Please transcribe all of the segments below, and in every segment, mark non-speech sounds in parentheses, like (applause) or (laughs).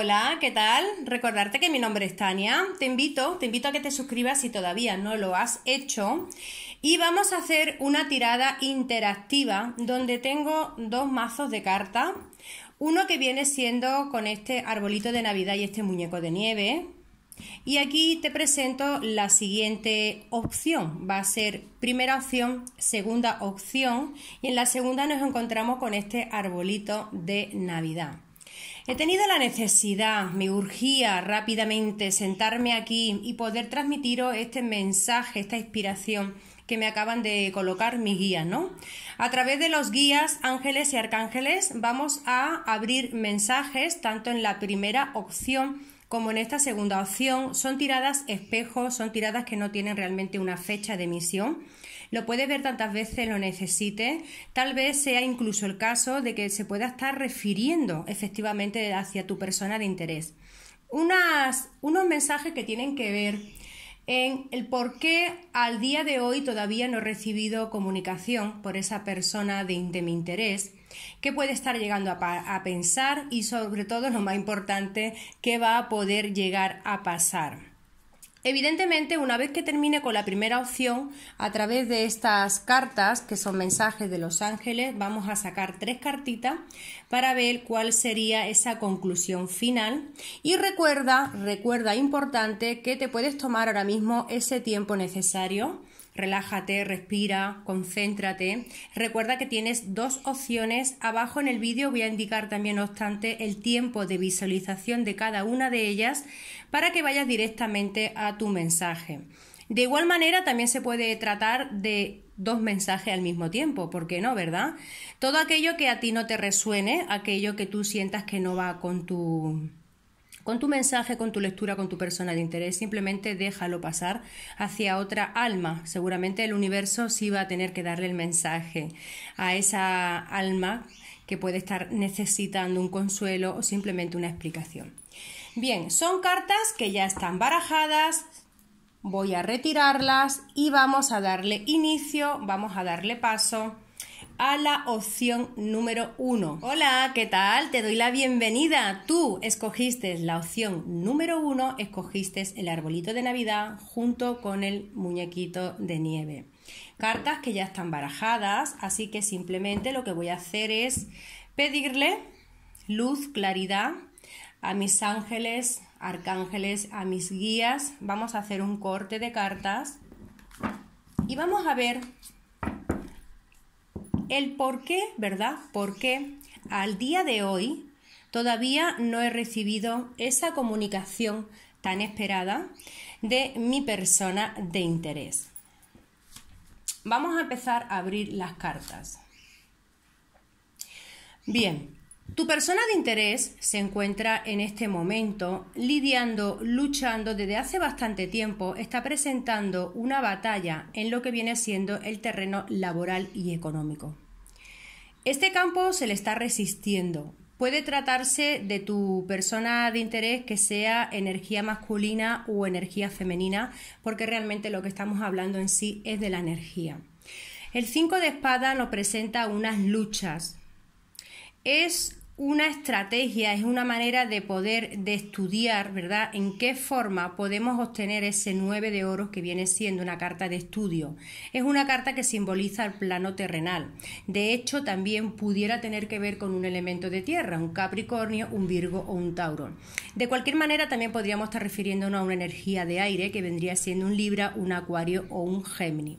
Hola, ¿qué tal? Recordarte que mi nombre es Tania. Te invito, te invito a que te suscribas si todavía no lo has hecho. Y vamos a hacer una tirada interactiva donde tengo dos mazos de cartas. Uno que viene siendo con este arbolito de Navidad y este muñeco de nieve. Y aquí te presento la siguiente opción. Va a ser primera opción, segunda opción. Y en la segunda nos encontramos con este arbolito de Navidad. He tenido la necesidad, me urgía rápidamente sentarme aquí y poder transmitiros este mensaje, esta inspiración que me acaban de colocar mi guía, ¿no? A través de los guías, ángeles y arcángeles, vamos a abrir mensajes tanto en la primera opción como en esta segunda opción. Son tiradas espejos, son tiradas que no tienen realmente una fecha de emisión lo puedes ver tantas veces lo necesites. Tal vez sea incluso el caso de que se pueda estar refiriendo efectivamente hacia tu persona de interés. Unas, unos mensajes que tienen que ver en el por qué al día de hoy todavía no he recibido comunicación por esa persona de, mi interés, qué puede estar llegando a, a pensar y sobre todo lo más importante, qué va a poder llegar a pasar. Evidentemente, una vez que termine con la primera opción, a través de estas cartas, que son mensajes de los ángeles, vamos a sacar tres cartitas para ver cuál sería esa conclusión final. Y recuerda, recuerda importante, que te puedes tomar ahora mismo ese tiempo necesario relájate, respira, concéntrate. Recuerda que tienes dos opciones. Abajo en el vídeo voy a indicar también, no obstante, el tiempo de visualización de cada una de ellas para que vayas directamente a tu mensaje. De igual manera, también se puede tratar de dos mensajes al mismo tiempo, ¿por qué no, verdad? Todo aquello que a ti no te resuene, aquello que tú sientas que no va con tu con tu mensaje, con tu lectura, con tu persona de interés. Simplemente déjalo pasar hacia otra alma. Seguramente el universo sí va a tener que darle el mensaje a esa alma que puede estar necesitando un consuelo o simplemente una explicación. Bien, son cartas que ya están barajadas, voy a retirarlas y vamos a darle inicio, vamos a darle paso a la opción número 1. Hola, ¿qué tal? Te doy la bienvenida. Tú escogiste la opción número 1, escogiste el arbolito de Navidad junto con el muñequito de nieve. Cartas que ya están barajadas, así que simplemente lo que voy a hacer es pedirle luz, claridad a mis ángeles, arcángeles, a mis guías. Vamos a hacer un corte de cartas y vamos a ver el por qué, ¿verdad? Porque al día de hoy todavía no he recibido esa comunicación tan esperada de mi persona de interés. Vamos a empezar a abrir las cartas. Bien, tu persona de interés se encuentra en este momento lidiando, luchando desde hace bastante tiempo, está presentando una batalla en lo que viene siendo el terreno laboral y económico. Este campo se le está resistiendo. Puede tratarse de tu persona de interés que sea energía masculina o energía femenina, porque realmente lo que estamos hablando en sí es de la energía. El 5 de espada nos presenta unas luchas. Es una estrategia, es una manera de poder de estudiar, ¿verdad? En qué forma podemos obtener ese 9 de oros que viene siendo una carta de estudio. Es una carta que simboliza el plano terrenal. De hecho, también pudiera tener que ver con un elemento de tierra, un Capricornio, un Virgo o un Tauro. De cualquier manera, también podríamos estar refiriéndonos a una energía de aire que vendría siendo un Libra, un Acuario o un Géminis.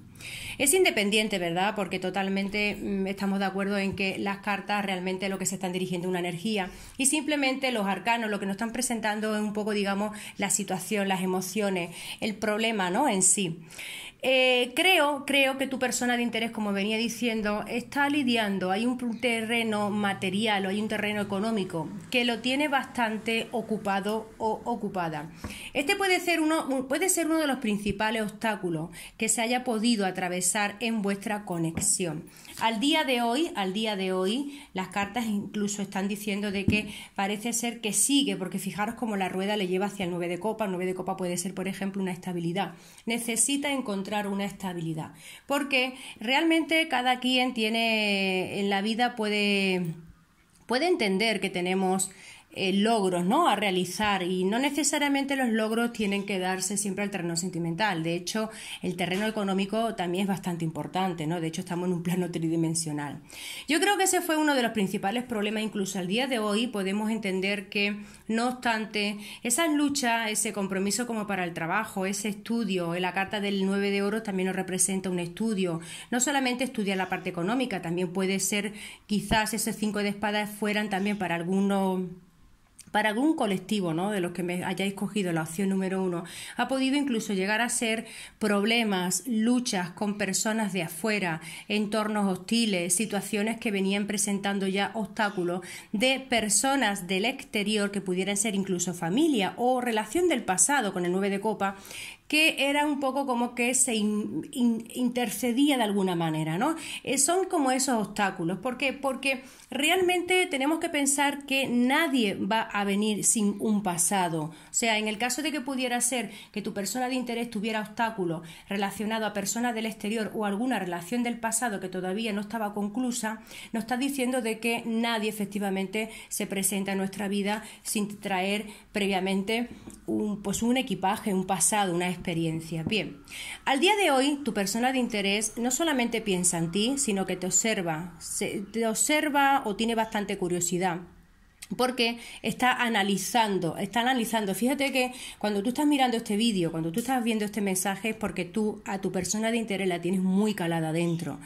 Es independiente, ¿verdad? Porque totalmente mm, estamos de acuerdo en que las cartas realmente lo que se están dirigiendo es una energía y simplemente los arcanos lo que nos están presentando es un poco, digamos, la situación, las emociones, el problema, ¿no? En sí. Eh, creo, creo que tu persona de interés, como venía diciendo, está lidiando. Hay un terreno material o hay un terreno económico que lo tiene bastante ocupado o ocupada. Este puede ser uno, puede ser uno de los principales obstáculos que se haya podido atravesar en vuestra conexión. Al día de hoy, al día de hoy, las cartas incluso están diciendo de que parece ser que sigue, porque fijaros cómo la rueda le lleva hacia el 9 de copa. El 9 de copa puede ser, por ejemplo, una estabilidad. Necesita encontrar una estabilidad, porque realmente cada quien tiene en la vida puede puede entender que tenemos eh, logros ¿no? a realizar y no necesariamente los logros tienen que darse siempre al terreno sentimental. De hecho, el terreno económico también es bastante importante, ¿no? De hecho, estamos en un plano tridimensional. Yo creo que ese fue uno de los principales problemas, incluso al día de hoy podemos entender que, no obstante, esa lucha ese compromiso como para el trabajo, ese estudio, eh, la Carta del 9 de Oro también nos representa un estudio. No solamente estudiar la parte económica, también puede ser quizás esos cinco de espadas fueran también para algunos para algún colectivo ¿no? de los que me hayáis cogido la opción número uno, ha podido incluso llegar a ser problemas, luchas con personas de afuera, entornos hostiles, situaciones que venían presentando ya obstáculos de personas del exterior que pudieran ser incluso familia o relación del pasado con el 9 de copa que era un poco como que se intercedía de alguna manera, ¿no? Eh, son como esos obstáculos. ¿Por qué? Porque realmente tenemos que pensar que nadie va a venir sin un pasado. O sea, en el caso de que pudiera ser que tu persona de interés tuviera obstáculos relacionados a personas del exterior o alguna relación del pasado que todavía no estaba conclusa, nos está diciendo de que nadie efectivamente se presenta en nuestra vida sin traer previamente un, pues un equipaje, un pasado, una experiencia. Bien, al día de hoy tu persona de interés no solamente piensa en ti, sino que te observa, te observa o tiene bastante curiosidad porque está analizando, está analizando. Fíjate que cuando tú estás mirando este vídeo, cuando tú estás viendo este mensaje, es porque tú a tu persona de interés la tienes muy calada dentro.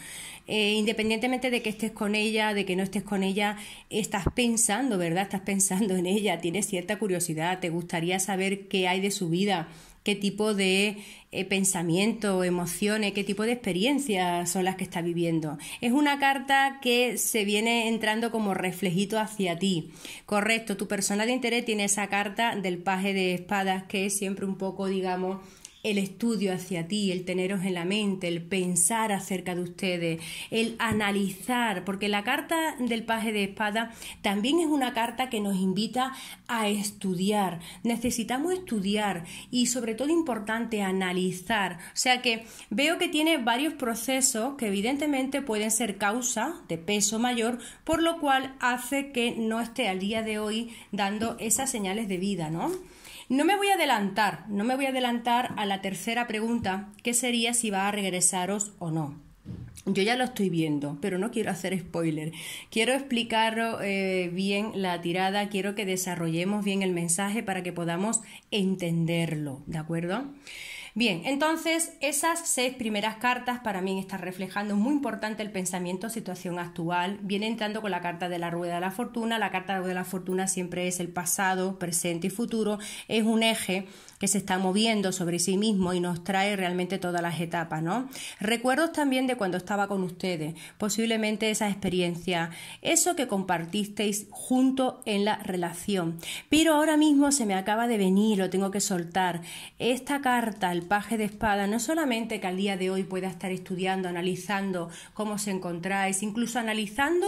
Eh, independientemente de que estés con ella, de que no estés con ella, estás pensando, ¿verdad? Estás pensando en ella, tienes cierta curiosidad, te gustaría saber qué hay de su vida, qué tipo de eh, pensamiento, emociones, qué tipo de experiencias son las que está viviendo. Es una carta que se viene entrando como reflejito hacia ti. Correcto, tu persona de interés tiene esa carta del paje de espadas que es siempre un poco, digamos, el estudio hacia ti, el teneros en la mente, el pensar acerca de ustedes, el analizar, porque la carta del paje de espada también es una carta que nos invita a estudiar. Necesitamos estudiar y sobre todo importante analizar. O sea que veo que tiene varios procesos que evidentemente pueden ser causa de peso mayor, por lo cual hace que no esté al día de hoy dando esas señales de vida, ¿no? No me voy a adelantar, no me voy a adelantar a la tercera pregunta, que sería si va a regresaros o no. Yo ya lo estoy viendo, pero no quiero hacer spoiler. Quiero explicar eh, bien la tirada, quiero que desarrollemos bien el mensaje para que podamos entenderlo, ¿de acuerdo? Bien, entonces esas seis primeras cartas para mí están reflejando muy importante el pensamiento situación actual. Viene entrando con la carta de la rueda de la fortuna. La carta de la rueda de la fortuna siempre es el pasado, presente y futuro. Es un eje que se está moviendo sobre sí mismo y nos trae realmente todas las etapas, ¿no? Recuerdos también de cuando estaba con ustedes, posiblemente esa experiencia, eso que compartisteis junto en la relación. Pero ahora mismo se me acaba de venir, lo tengo que soltar. Esta carta, el paje de espada, no solamente que al día de hoy pueda estar estudiando, analizando cómo se encontráis, incluso analizando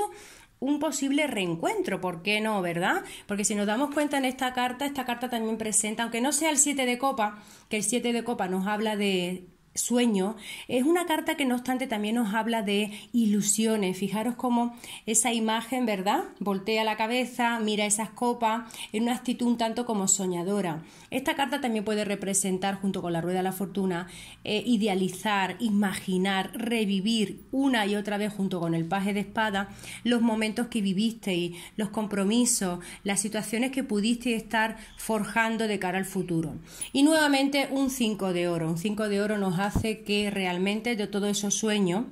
un posible reencuentro, ¿por qué no, verdad? Porque si nos damos cuenta en esta carta, esta carta también presenta, aunque no sea el 7 de copa, que el 7 de copa nos habla de sueño, es una carta que no obstante también nos habla de ilusiones. Fijaros cómo esa imagen, ¿verdad? Voltea la cabeza, mira esas copas, en una actitud tanto como soñadora. Esta carta también puede representar, junto con la rueda de la fortuna, eh, idealizar, imaginar, revivir una y otra vez, junto con el paje de espada, los momentos que vivisteis, los compromisos, las situaciones que pudisteis estar forjando de cara al futuro. Y nuevamente un 5 de oro. Un 5 de oro nos ha hace que realmente de todo esos sueños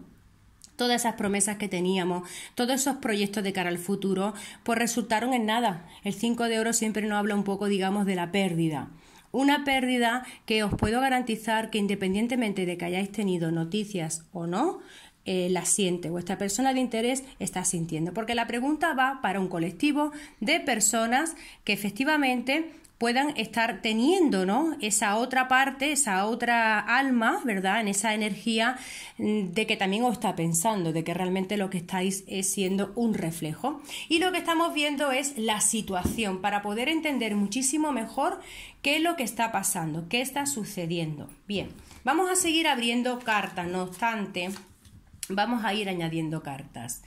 todas esas promesas que teníamos, todos esos proyectos de cara al futuro, pues resultaron en nada. El 5 de oro siempre nos habla un poco, digamos, de la pérdida. Una pérdida que os puedo garantizar que independientemente de que hayáis tenido noticias o no, eh, la siente, vuestra persona de interés está sintiendo. Porque la pregunta va para un colectivo de personas que efectivamente puedan estar teniendo ¿no? esa otra parte, esa otra alma, ¿verdad? En esa energía mm, de que también os está pensando, de que realmente lo que estáis es siendo un reflejo. Y lo que estamos viendo es la situación, para poder entender muchísimo mejor qué es lo que está pasando, qué está sucediendo. Bien, vamos a seguir abriendo cartas, no obstante. Vamos a ir añadiendo cartas.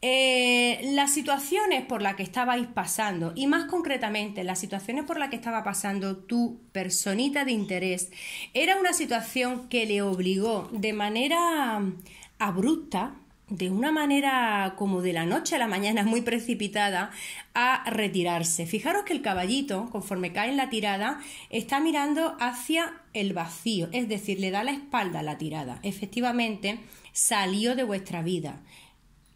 Eh, las situaciones por las que estabais pasando, y más concretamente las situaciones por las que estaba pasando tu personita de interés, era una situación que le obligó de manera mm, abrupta, de una manera como de la noche a la mañana muy precipitada a retirarse. Fijaros que el caballito, conforme cae en la tirada, está mirando hacia el vacío, es decir, le da la espalda a la tirada. Efectivamente, salió de vuestra vida.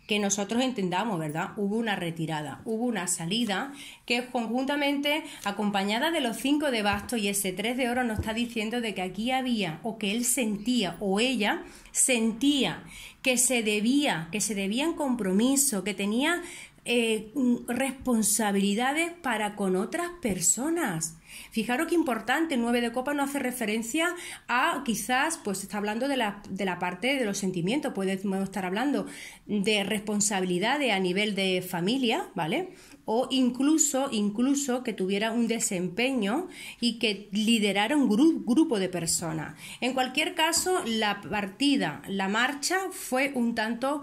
Que nosotros entendamos, ¿verdad? Hubo una retirada, hubo una salida que conjuntamente acompañada de los cinco de bastos, y ese tres de oro nos está diciendo de que aquí había o que él sentía o ella sentía que se debía, que se debían compromiso, que tenía eh, mm, responsabilidades para con otras personas. Fijaros qué importante, 9 de copa no hace referencia a quizás, pues está hablando de la, parte de los sentimientos, puede estar hablando de responsabilidades a nivel de familia, ¿vale? O incluso, incluso que tuviera un desempeño y que liderara un grupo de personas. En cualquier caso, la partida, la marcha fue un tanto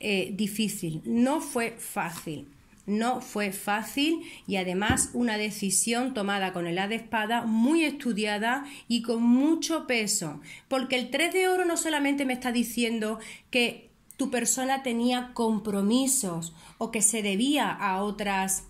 eh, difícil, no fue fácil. No fue fácil y además una decisión tomada con el A de espada, muy estudiada y con mucho peso. Porque el 3 de oro no solamente me está diciendo que tu persona tenía compromisos o que se debía a otras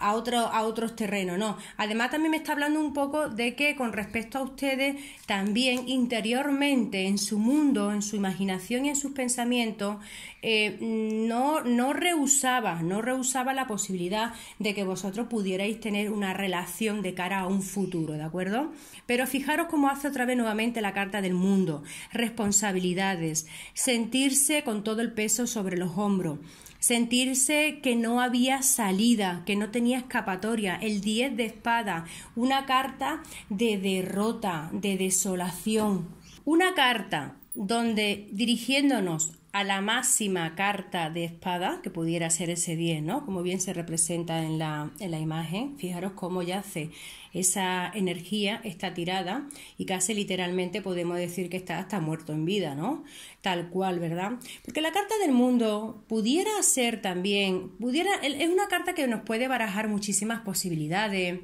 a, a otros terrenos, no. Además también me está hablando un poco de que con respecto a ustedes, también interiormente, en su mundo, en su imaginación y en sus pensamientos, eh, no, no rehusaba, no rehusaba la posibilidad de que vosotros pudierais tener una relación de cara a un futuro, ¿de acuerdo? Pero fijaros cómo hace otra vez nuevamente la carta del mundo, responsabilidades, sentirse con todo el peso sobre los hombros, sentirse que no había salida, que no tenía escapatoria, el 10 de espada, una carta de derrota, de desolación, una carta donde dirigiéndonos a la máxima carta de espada, que pudiera ser ese 10, ¿no? Como bien se representa en la, en la imagen, fijaros cómo yace esa energía está tirada y casi literalmente podemos decir que está hasta muerto en vida, ¿no? Tal cual, ¿verdad? Porque la carta del mundo pudiera ser también, pudiera, es una carta que nos puede barajar muchísimas posibilidades,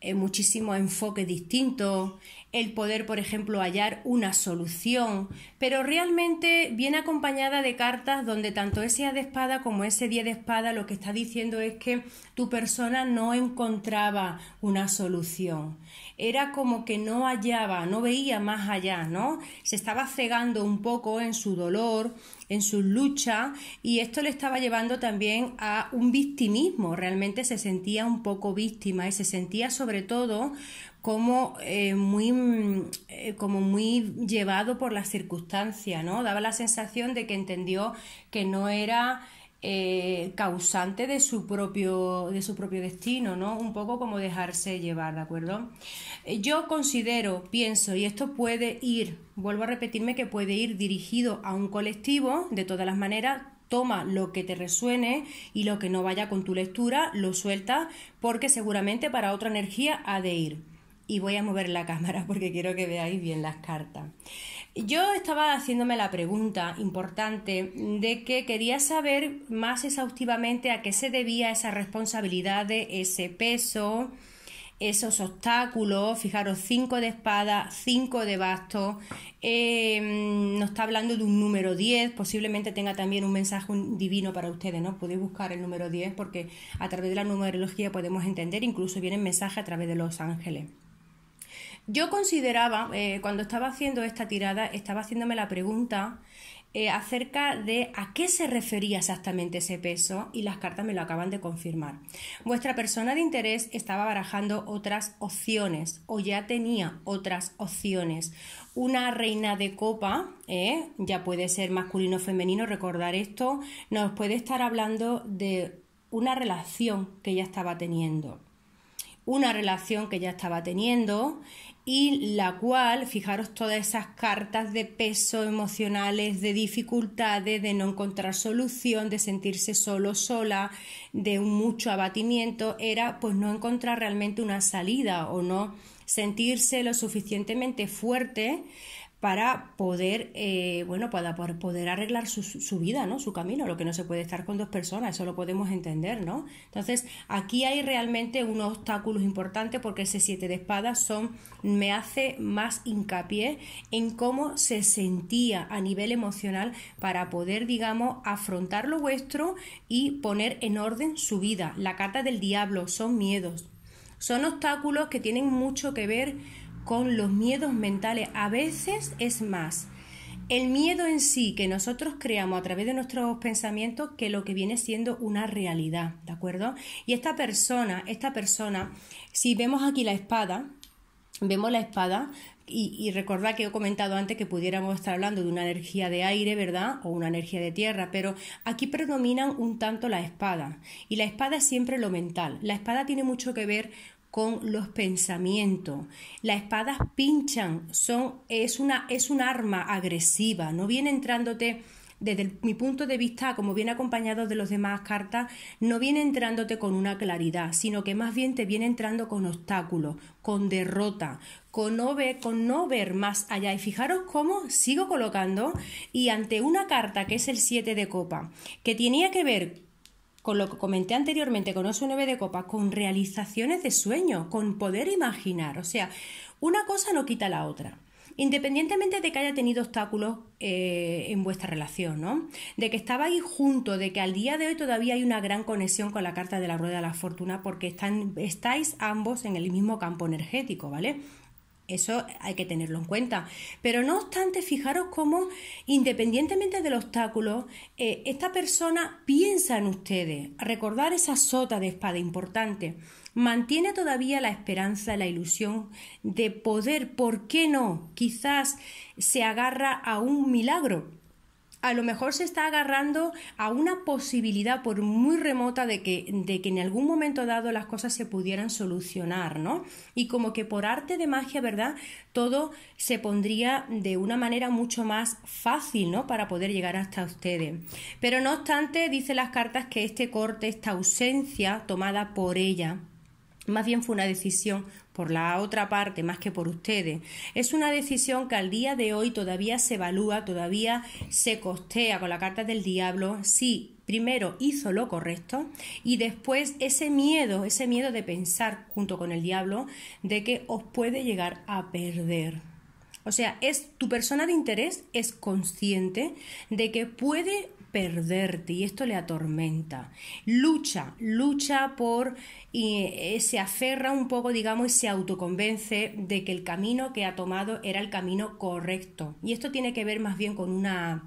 eh, muchísimos enfoques distintos, el poder, por ejemplo, hallar una solución, pero realmente viene acompañada de cartas donde tanto ese A de espada como ese 10 de espada lo que está diciendo es que tu persona no encontraba una solución era como que no hallaba, no veía más allá, ¿no? Se estaba cegando un poco en su dolor, en su lucha, y esto le estaba llevando también a un victimismo, realmente se sentía un poco víctima y se sentía sobre todo como, eh, muy, eh, como muy llevado por las circunstancias, ¿no? Daba la sensación de que entendió que no era eh, causante de su, propio, de su propio destino, ¿no? Un poco como dejarse llevar, ¿de acuerdo? Eh, yo considero, pienso, y esto puede ir, vuelvo a repetirme que puede ir dirigido a un colectivo, de todas las maneras, toma lo que te resuene y lo que no vaya con tu lectura, lo suelta, porque seguramente para otra energía ha de ir y voy a mover la cámara (laughs) porque quiero que veáis bien las cartas. Yo estaba haciéndome la pregunta importante de que quería saber más exhaustivamente a qué se debía esa responsabilidad de ese peso, esos obstáculos, fijaros, 5 de espada, 5 de basto, em, nos está hablando de un número 10, posiblemente tenga también un mensaje divino para ustedes, ¿no? Podéis buscar el número 10 porque a través de la numerología podemos entender, incluso el mensaje a través de los ángeles. Yo consideraba, eh, cuando estaba haciendo esta tirada, estaba haciéndome la pregunta eh, acerca de a qué se refería exactamente ese peso y las cartas me lo acaban de confirmar. Vuestra persona de interés estaba barajando otras opciones o ya tenía otras opciones. Una reina de copa, eh, ya puede ser masculino o femenino, recordar esto, nos puede estar hablando de una relación que ya estaba teniendo una relación que ya estaba teniendo y la cual, fijaros todas esas cartas de peso emocionales, de dificultades, de no encontrar solución, de sentirse solo, sola, de un mucho abatimiento, era pues no encontrar realmente una salida o no sentirse lo suficientemente fuerte para poder, eh, bueno, para poder arreglar su, su, vida, ¿no? Su camino, lo que no se puede estar con dos personas, eso lo podemos entender, ¿no? Entonces, aquí hay realmente unos obstáculos importantes porque ese siete de espadas son, me hace más hincapié en cómo se sentía a nivel emocional para poder, digamos, afrontar lo vuestro y poner en orden su vida. La carta del diablo son miedos, son obstáculos que tienen mucho que ver con los miedos mentales. A veces es más el miedo en sí que nosotros creamos a través de nuestros pensamientos que lo que viene siendo una realidad, ¿de acuerdo? Y esta persona, esta persona, si vemos aquí la espada, vemos la espada, y, recordad que he comentado antes que pudiéramos estar hablando de una energía de aire, ¿verdad? O una energía de tierra, pero aquí predominan un tanto la espada. Y la espada es siempre lo mental. La espada tiene mucho que ver con los pensamientos. Las espadas pinchan, son, es, una, es un arma agresiva, no viene entrándote desde mi punto de vista, como viene acompañado de los demás cartas, no viene entrándote con una claridad, sino que más bien te viene entrando con obstáculos, con derrota, con no ver, con no ver más allá. Y fijaros cómo sigo colocando y ante una carta que es el 7 de copa, que tenía que ver con lo que comenté anteriormente con Oso nueve de Copa, con realizaciones de sueño, con poder imaginar. O sea, una cosa no quita la otra. Independientemente de que haya tenido obstáculos eh, en vuestra relación, ¿no? De que estabais juntos, de que al día de hoy todavía hay una gran conexión con la carta de la rueda de la fortuna porque estáis ambos en el mismo campo energético, ¿vale? Eso hay que tenerlo en cuenta. Pero no obstante, fijaros cómo, independientemente del obstáculo, eh, esta persona piensa en ustedes. Recordar esa sota de espada importante. Mantiene todavía la esperanza, la ilusión de poder, ¿por qué no? Quizás se agarra a un milagro a lo mejor se está agarrando a una posibilidad por muy remota de que, de que en algún momento dado las cosas se pudieran solucionar, ¿no? Y como que por arte de magia, ¿verdad? Todo se pondría de una manera mucho más fácil, ¿no? Para poder llegar hasta ustedes. Pero no obstante, dice las cartas que este corte, esta ausencia tomada por ella, más bien fue una decisión por la otra parte más que por ustedes. Es una decisión que al día de hoy todavía se evalúa, todavía se costea con la carta del diablo si primero hizo lo correcto y después ese miedo, ese miedo de pensar junto con el diablo de que os puede llegar a perder. O sea, es tu persona de interés es consciente de que puede perderte y esto le atormenta. Lucha, lucha por y eh, se aferra un poco, digamos, y se autoconvence de que el camino que ha tomado era el camino correcto. Y esto tiene que ver más bien con una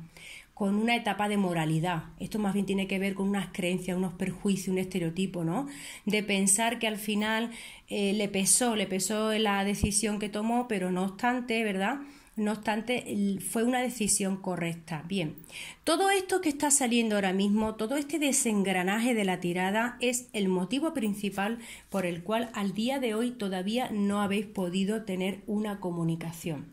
con una etapa de moralidad. Esto más bien tiene que ver con unas creencias, unos perjuicios, un estereotipo, ¿no? De pensar que al final eh, le pesó, le pesó la decisión que tomó, pero no obstante, ¿verdad? No obstante, fue una decisión correcta. Bien, todo esto que está saliendo ahora mismo, todo este desengranaje de la tirada es el motivo principal por el cual al día de hoy todavía no habéis podido tener una comunicación.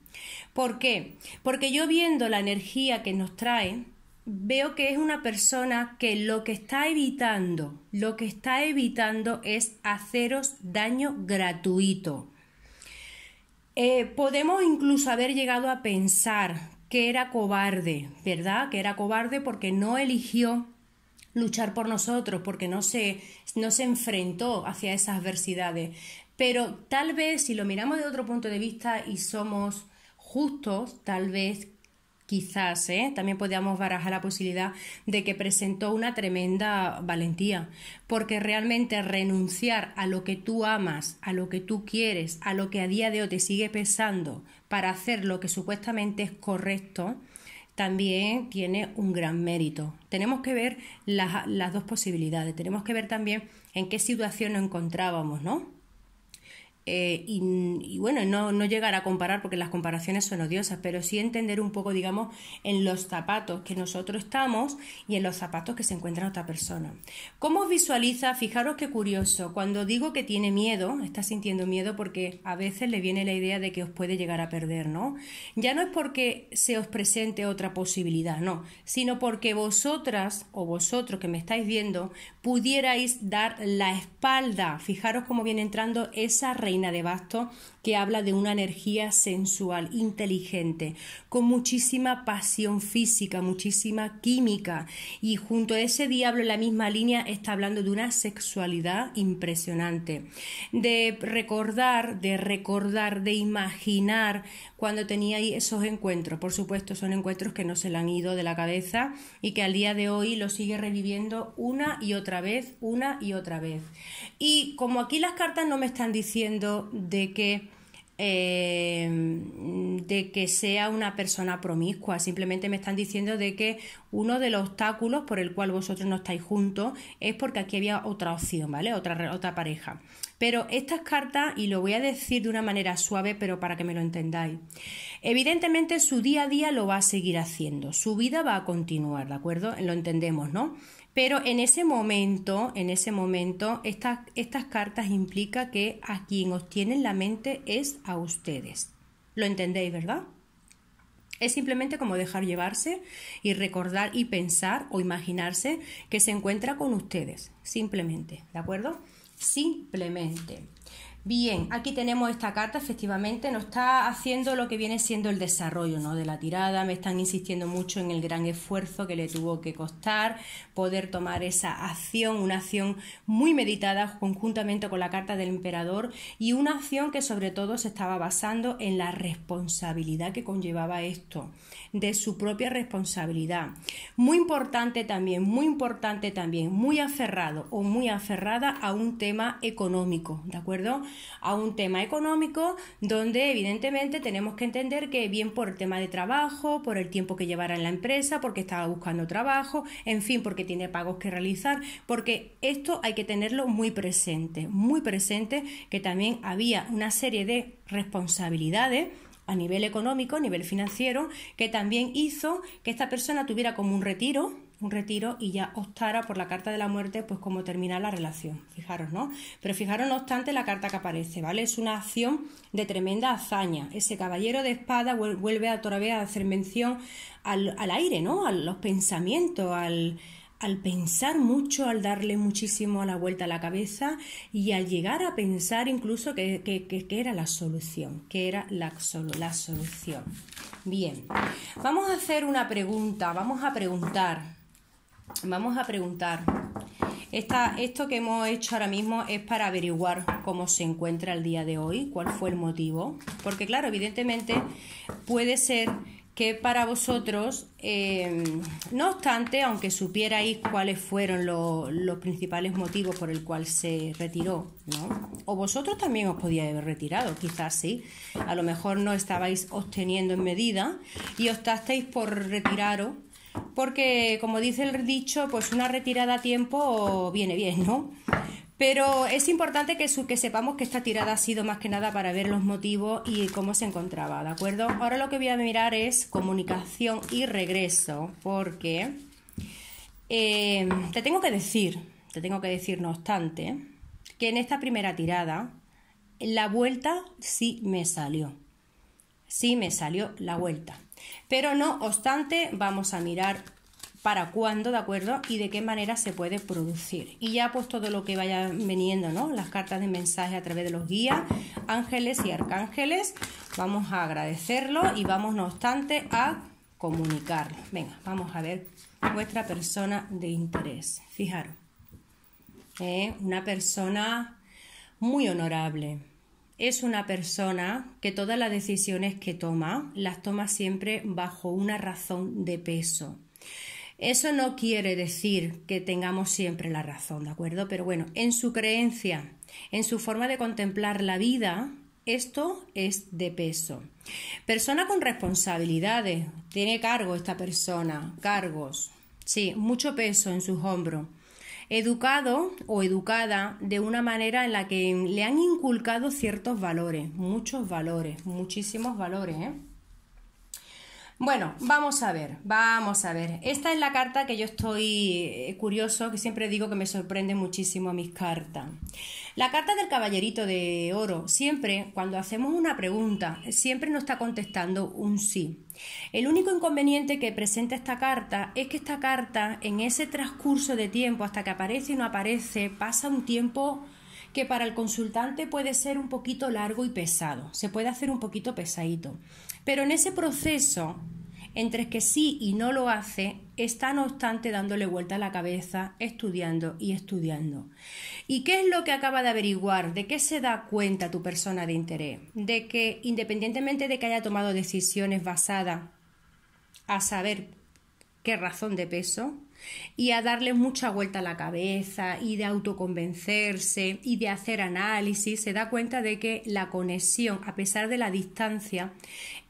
¿Por qué? Porque yo viendo la energía que nos trae, veo que es una persona que lo que está evitando, lo que está evitando es haceros daño gratuito. Eh, podemos incluso haber llegado a pensar que era cobarde, ¿verdad? Que era cobarde porque no eligió luchar por nosotros, porque no se, no se enfrentó hacia esas adversidades. Pero tal vez si lo miramos de otro punto de vista y somos justos, tal vez quizás ¿eh? también podíamos barajar la posibilidad de que presentó una tremenda valentía, porque realmente renunciar a lo que tú amas, a lo que tú quieres, a lo que a día de hoy te sigue pesando para hacer lo que supuestamente es correcto, también tiene un gran mérito. Tenemos que ver las dos posibilidades, tenemos que ver también en qué situación nos encontrábamos, ¿no? Eh, y, bueno, no, no, llegar a comparar porque las comparaciones son odiosas, pero sí entender un poco, digamos, en los zapatos que nosotros estamos y en los zapatos que se encuentra otra persona. ¿Cómo visualiza? Fijaros qué curioso. Cuando digo que tiene miedo, está sintiendo miedo porque a veces le viene la idea de que os puede llegar a perder, ¿no? Ya no es porque se os presente otra posibilidad, no, sino porque vosotras o vosotros que me estáis viendo pudierais dar la espalda. Fijaros cómo viene entrando esa reina de Bastos, que habla de una energía sensual, inteligente, con muchísima pasión física, muchísima química. Y junto a ese diablo en la misma línea está hablando de una sexualidad impresionante. De recordar, de recordar, de imaginar cuando tenía esos encuentros. Por supuesto, son encuentros que no se le han ido de la cabeza y que al día de hoy lo sigue reviviendo una y otra vez, una y otra vez. Y como aquí las cartas no me están diciendo de que Em, de que sea una persona promiscua, simplemente me están diciendo de que uno de los obstáculos por el cual vosotros no estáis juntos es porque aquí había otra opción, ¿vale? Otra, otra pareja. Pero estas cartas, y lo voy a decir de una manera suave, pero para que me lo entendáis, evidentemente su día a día lo va a seguir haciendo, su vida va a continuar, ¿de acuerdo? Lo entendemos, ¿no? Pero en ese momento, en ese momento, estas cartas implica que a quien os tiene en la mente es a ustedes. ¿Lo entendéis, verdad? Es simplemente como dejar llevarse y recordar y pensar o imaginarse que se encuentra con ustedes. Simplemente, ¿de acuerdo? Simplemente. Bien, aquí tenemos esta carta, efectivamente, nos está haciendo lo que viene siendo el desarrollo ¿no? de la tirada, me están insistiendo mucho en el gran esfuerzo que le tuvo que costar poder tomar esa acción, una acción muy meditada conjuntamente con la carta del emperador y una acción que sobre todo se estaba basando en la responsabilidad que conllevaba esto de su propia responsabilidad. Muy importante también, muy importante también, muy aferrado o muy aferrada a un tema económico, ¿de acuerdo? A un tema económico donde evidentemente tenemos que entender que bien por el tema de trabajo, por el tiempo que llevara en la empresa, porque estaba buscando trabajo, en fin, porque tiene pagos que realizar, porque esto hay que tenerlo muy presente, muy presente que también había una serie de responsabilidades a nivel económico, a nivel financiero, que también hizo que esta persona tuviera como un retiro, un retiro y ya optara por la carta de la muerte, pues como terminar la relación. Fijaros, ¿no? Pero fijaros, no obstante, la carta que aparece, ¿vale? Es una acción de tremenda hazaña. Ese caballero de espada vuelve a, vez a hacer mención al, al aire, ¿no? A los pensamientos, al, al pensar mucho, al darle muchísimo a la vuelta a la cabeza y al llegar a pensar incluso que, era la solución, que era la, la solución. Bien, vamos a hacer una pregunta, vamos a preguntar, vamos a preguntar. Esta, esto que hemos hecho ahora mismo es para averiguar cómo se encuentra el día de hoy, cuál fue el motivo, porque claro, evidentemente puede ser que para vosotros, em, no obstante, aunque supierais cuáles fueron los principales motivos por el cual se retiró, ¿no? O vosotros también os podíais haber retirado, quizás sí. A lo mejor no estabais obteniendo en medida y optasteis por retiraros, porque como dice el dicho, pues una retirada a tiempo viene bien, ¿no? Pero es importante que, que sepamos que esta tirada ha sido más que nada para ver los motivos y cómo se encontraba, ¿de acuerdo? Ahora lo que voy a mirar es comunicación y regreso, porque eh, te tengo que decir, te tengo que decir no obstante, que en esta primera tirada la vuelta sí me salió. Sí me salió la vuelta. Pero no obstante, vamos a mirar para cuándo, ¿de acuerdo? Y de qué manera se puede producir. Y ya pues todo lo que vaya veniendo, ¿no? Las cartas de mensaje a través de los guías, ángeles y arcángeles, vamos a agradecerlo y vamos no obstante a comunicarlo. Venga, vamos a ver vuestra persona de interés. Fijaros, eh, una persona muy honorable. Es una persona que todas las decisiones que toma las toma siempre bajo una razón de peso eso no quiere decir que tengamos siempre la razón, ¿de acuerdo? Pero bueno, en su creencia, en su forma de contemplar la vida, esto es de peso. Persona con responsabilidades, tiene cargo esta persona, cargos, sí, mucho peso en sus hombros educado o educada de una manera en la que le han inculcado ciertos valores, muchos valores, muchísimos valores. ¿eh? Bueno, vamos a ver, vamos a ver. Esta es la carta que yo estoy eh, curioso, que siempre digo que me sorprende muchísimo a mis cartas. La carta del caballerito de oro, siempre cuando hacemos una pregunta, siempre nos está contestando un sí. El único inconveniente que presenta esta carta es que esta carta en ese transcurso de tiempo, hasta que aparece y no aparece, pasa un tiempo que para el consultante puede ser un poquito largo y pesado, se puede hacer un poquito pesadito. Pero en ese proceso, entre que sí y no lo hace, está no obstante dándole vuelta a la cabeza, estudiando y estudiando. ¿Y qué es lo que acaba de averiguar? ¿De qué se da cuenta tu persona de interés? De que independientemente de que haya tomado decisiones basadas a saber qué razón de peso, y a darle mucha vuelta a la cabeza y de autoconvencerse y de hacer análisis, se da cuenta de que la conexión, a pesar de la distancia,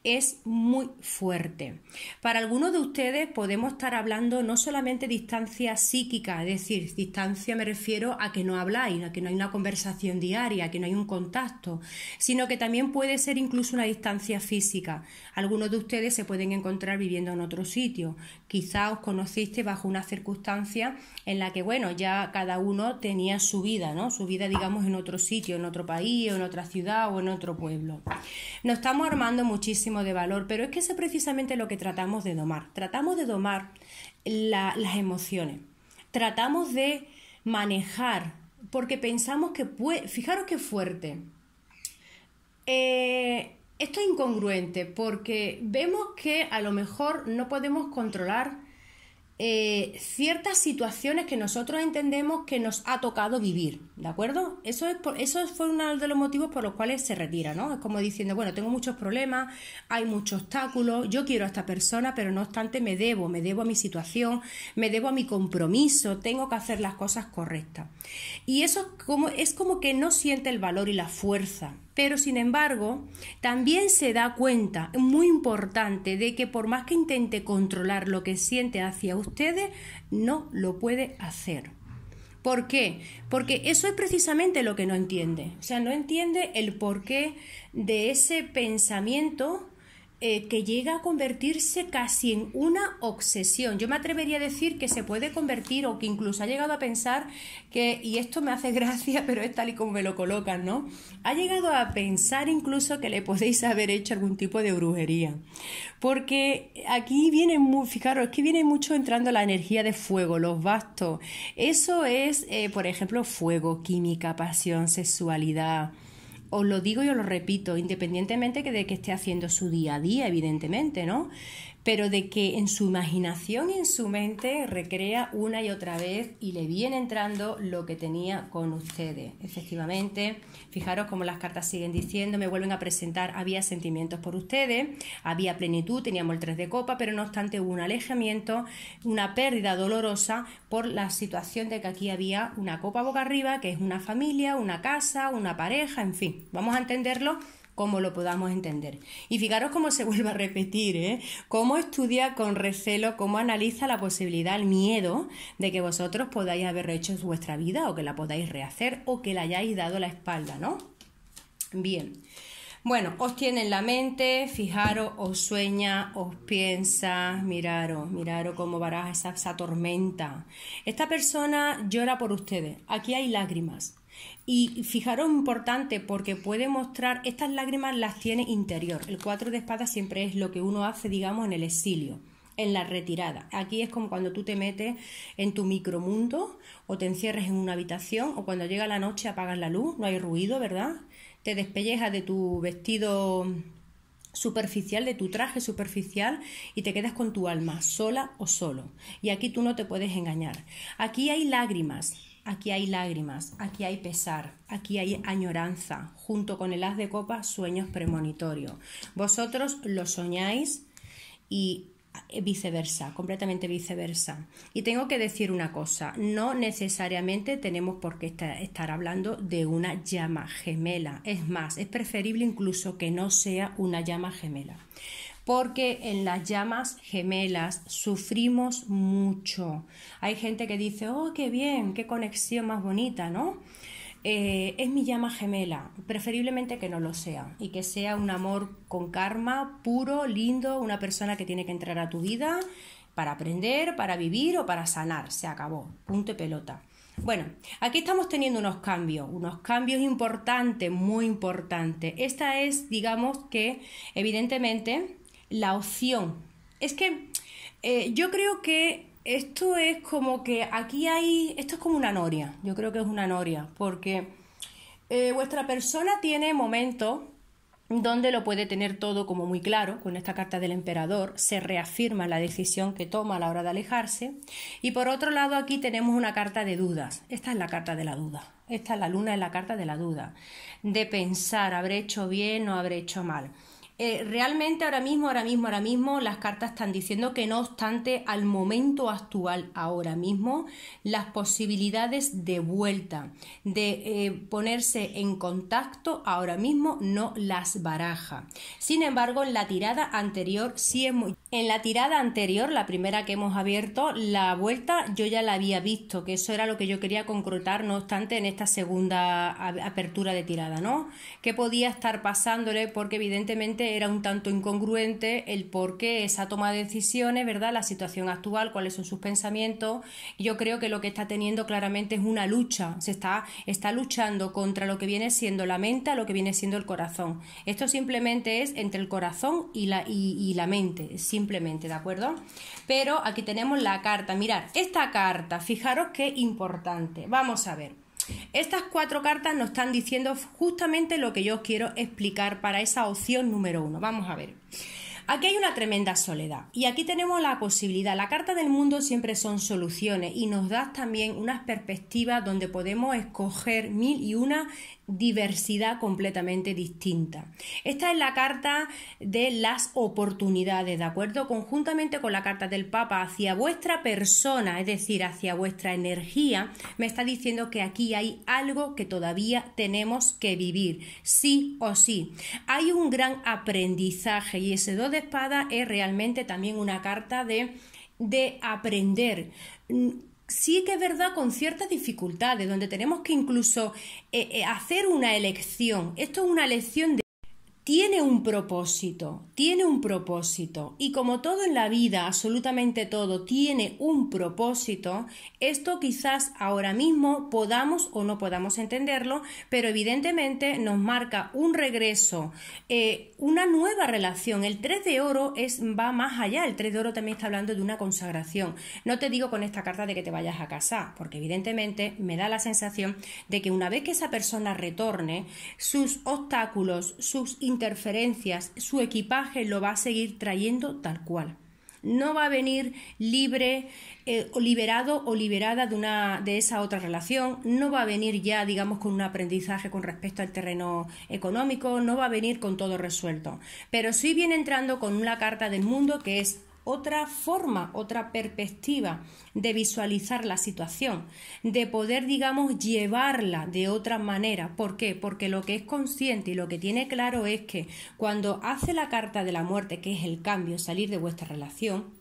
es muy fuerte. Para algunos de ustedes podemos estar hablando no solamente distancia psíquica, es decir, distancia me refiero a que no habláis, a que no hay una conversación diaria, a que no hay un contacto, sino que también puede ser incluso una distancia física. Algunos de ustedes se pueden encontrar viviendo en otro sitio. Quizá os conociste bajo una circunstancia en la que, bueno, ya cada uno tenía su vida, ¿no? Su vida, digamos, en otro sitio, en otro país, en otra ciudad o en otro pueblo. Nos estamos armando muchísimo de valor, pero es que eso es precisamente lo que tratamos de domar. Tratamos de domar las emociones, tratamos de manejar, porque pensamos que puede, fijaros qué fuerte. Eh, esto es incongruente porque vemos que a lo mejor no podemos controlar eh, ciertas situaciones que nosotros entendemos que nos ha tocado vivir, ¿de acuerdo? Eso, es por, eso fue uno de los motivos por los cuales se retira, ¿no? Es como diciendo, bueno, tengo muchos problemas, hay muchos obstáculos, yo quiero a esta persona, pero no obstante me debo, me debo a mi situación, me debo a mi compromiso, tengo que hacer las cosas correctas. Y eso es como que no siente el valor y la fuerza pero sin embargo, también se da cuenta, muy importante, de que por más que intente controlar lo que siente hacia ustedes, no lo puede hacer. ¿Por qué? Porque eso es precisamente lo que no entiende. O sea, no entiende el porqué de ese pensamiento eh, que llega a convertirse casi en una obsesión. Yo me atrevería a decir que se puede convertir o que incluso ha llegado a pensar que, y esto me hace (laughs) gracia, pero es tal y como me lo colocan, ¿no? Ha llegado a pensar incluso que le podéis haber hecho algún tipo de brujería. Porque aquí viene, muy, fijaros, que viene mucho entrando la energía de fuego, los bastos. Eso es, eh, por ejemplo, fuego, química, pasión, sexualidad os lo digo y os lo repito, independientemente de que esté haciendo su día a día, evidentemente, ¿no? pero de que en su imaginación y en su mente recrea una y otra vez y le viene entrando lo que tenía con ustedes. Efectivamente, fijaros cómo las cartas siguen diciendo, me vuelven a presentar, había sentimientos por ustedes, había plenitud, teníamos el 3 de copa, pero no obstante hubo un alejamiento, una pérdida dolorosa por la situación de que aquí había una copa boca arriba, que es una familia, una casa, una pareja, en fin, vamos a entenderlo como lo podamos entender. Y fijaros cómo se (laughs) vuelve a repetir, ¿eh? Cómo estudia con recelo, cómo analiza la posibilidad, el miedo de que vosotros podáis haber hecho vuestra vida o que la podáis rehacer o que la hayáis dado la espalda, ¿no? Bien. Bueno, os tiene en la mente, fijaros, os sueña, os piensa, miraros, miraros cómo baraja esa tormenta. Esta persona llora por ustedes, aquí hay lágrimas, y fijaros importante porque puede mostrar, estas lágrimas las tiene interior. El cuatro de espadas siempre es lo que uno hace, digamos, en el exilio, en la retirada. Aquí es como cuando tú te metes en tu micromundo o te encierres en una habitación o cuando llega la noche apagas la luz, no hay ruido, ¿verdad? Te despellejas de tu vestido superficial, de tu traje superficial y te quedas con tu alma, sola o solo. Y aquí tú no te puedes engañar. Aquí hay lágrimas Aquí hay lágrimas, aquí hay pesar, aquí hay añoranza, junto con el haz de copas, sueños premonitorios. Vosotros lo soñáis y eh, viceversa, completamente viceversa. Y tengo que decir una cosa, no necesariamente tenemos por qué estar hablando de una llama gemela. Es más, es preferible incluso que no sea una llama gemela porque en las llamas gemelas sufrimos mucho. Hay gente que dice, oh, qué bien, qué conexión más bonita, ¿no? Eh, es mi llama gemela, preferiblemente que no lo sea y que sea un amor con karma puro, lindo, una persona que tiene que entrar a tu vida para aprender, para vivir o para sanar. Se acabó, punto y pelota. Bueno, aquí estamos teniendo unos cambios, unos cambios importantes, muy importantes. Esta es, digamos que, evidentemente, la opción. Es que eh, yo creo que esto es como que aquí hay, esto es como una noria, yo creo que es una noria, porque eh, vuestra persona tiene momentos donde lo puede tener todo como muy claro, con esta carta del emperador se reafirma la decisión que toma a la hora de alejarse, y por otro lado aquí tenemos una carta de dudas, esta es la carta de la duda, esta es la luna es la carta de la duda, de pensar, habré hecho bien o habré hecho mal. Eh, realmente ahora mismo, ahora mismo, ahora mismo, las cartas están diciendo que no obstante, al momento actual, ahora mismo, las posibilidades de vuelta, de eh, ponerse en contacto, ahora mismo no las baraja. Sin embargo, en la tirada anterior sí es muy... En la tirada anterior, la primera que hemos abierto, la vuelta yo ya la había visto, que eso era lo que yo quería concretar, no obstante, en esta segunda apertura de tirada, ¿no? ¿Qué podía estar pasándole? Porque evidentemente era un tanto incongruente el por qué esa toma de decisiones, ¿verdad? La situación actual, cuáles son sus pensamientos. Yo creo que lo que está teniendo claramente es una lucha, se está, está luchando contra lo que viene siendo la mente a lo que viene siendo el corazón. Esto simplemente es entre el corazón y la, y, y la mente, simplemente, ¿de acuerdo? Pero aquí tenemos la carta, mirad, esta carta, fijaros qué importante, vamos a ver. Estas cuatro cartas nos están diciendo justamente lo que yo os quiero explicar para esa opción número uno. Vamos a ver. Aquí hay una tremenda soledad y aquí tenemos la posibilidad. La carta del mundo siempre son soluciones y nos da también unas perspectivas donde podemos escoger mil y una diversidad completamente distinta. Esta es la carta de las oportunidades, ¿de acuerdo? Conjuntamente con la carta del Papa hacia vuestra persona, es decir, hacia vuestra energía, me está diciendo que aquí hay algo que todavía tenemos que vivir, sí o sí. Hay un gran aprendizaje y ese dos de espada es realmente también una carta de de aprender sí que es verdad con ciertas dificultades, donde tenemos que incluso eh, eh, hacer una elección. Esto es una elección de tiene un propósito, tiene un propósito. Y como todo en la vida, absolutamente todo, tiene un propósito, esto quizás ahora mismo podamos o no podamos entenderlo, pero evidentemente nos marca un regreso, eh, una nueva relación. El 3 de oro es, va más allá, el 3 de oro también está hablando de una consagración. No te digo con esta carta de que te vayas a casar, porque evidentemente me da la sensación de que una vez que esa persona retorne, sus obstáculos, sus interferencias, su equipaje lo va a seguir trayendo tal cual. No va a venir libre eh, o liberado o liberada de, una, de esa otra relación, no va a venir ya, digamos, con un aprendizaje con respecto al terreno económico, no va a venir con todo resuelto. Pero sí viene entrando con una carta del mundo que es otra forma, otra perspectiva de visualizar la situación, de poder, digamos, llevarla de otra manera. ¿Por qué? Porque lo que es consciente y lo que tiene claro es que cuando hace la carta de la muerte, que es el cambio, salir de vuestra relación,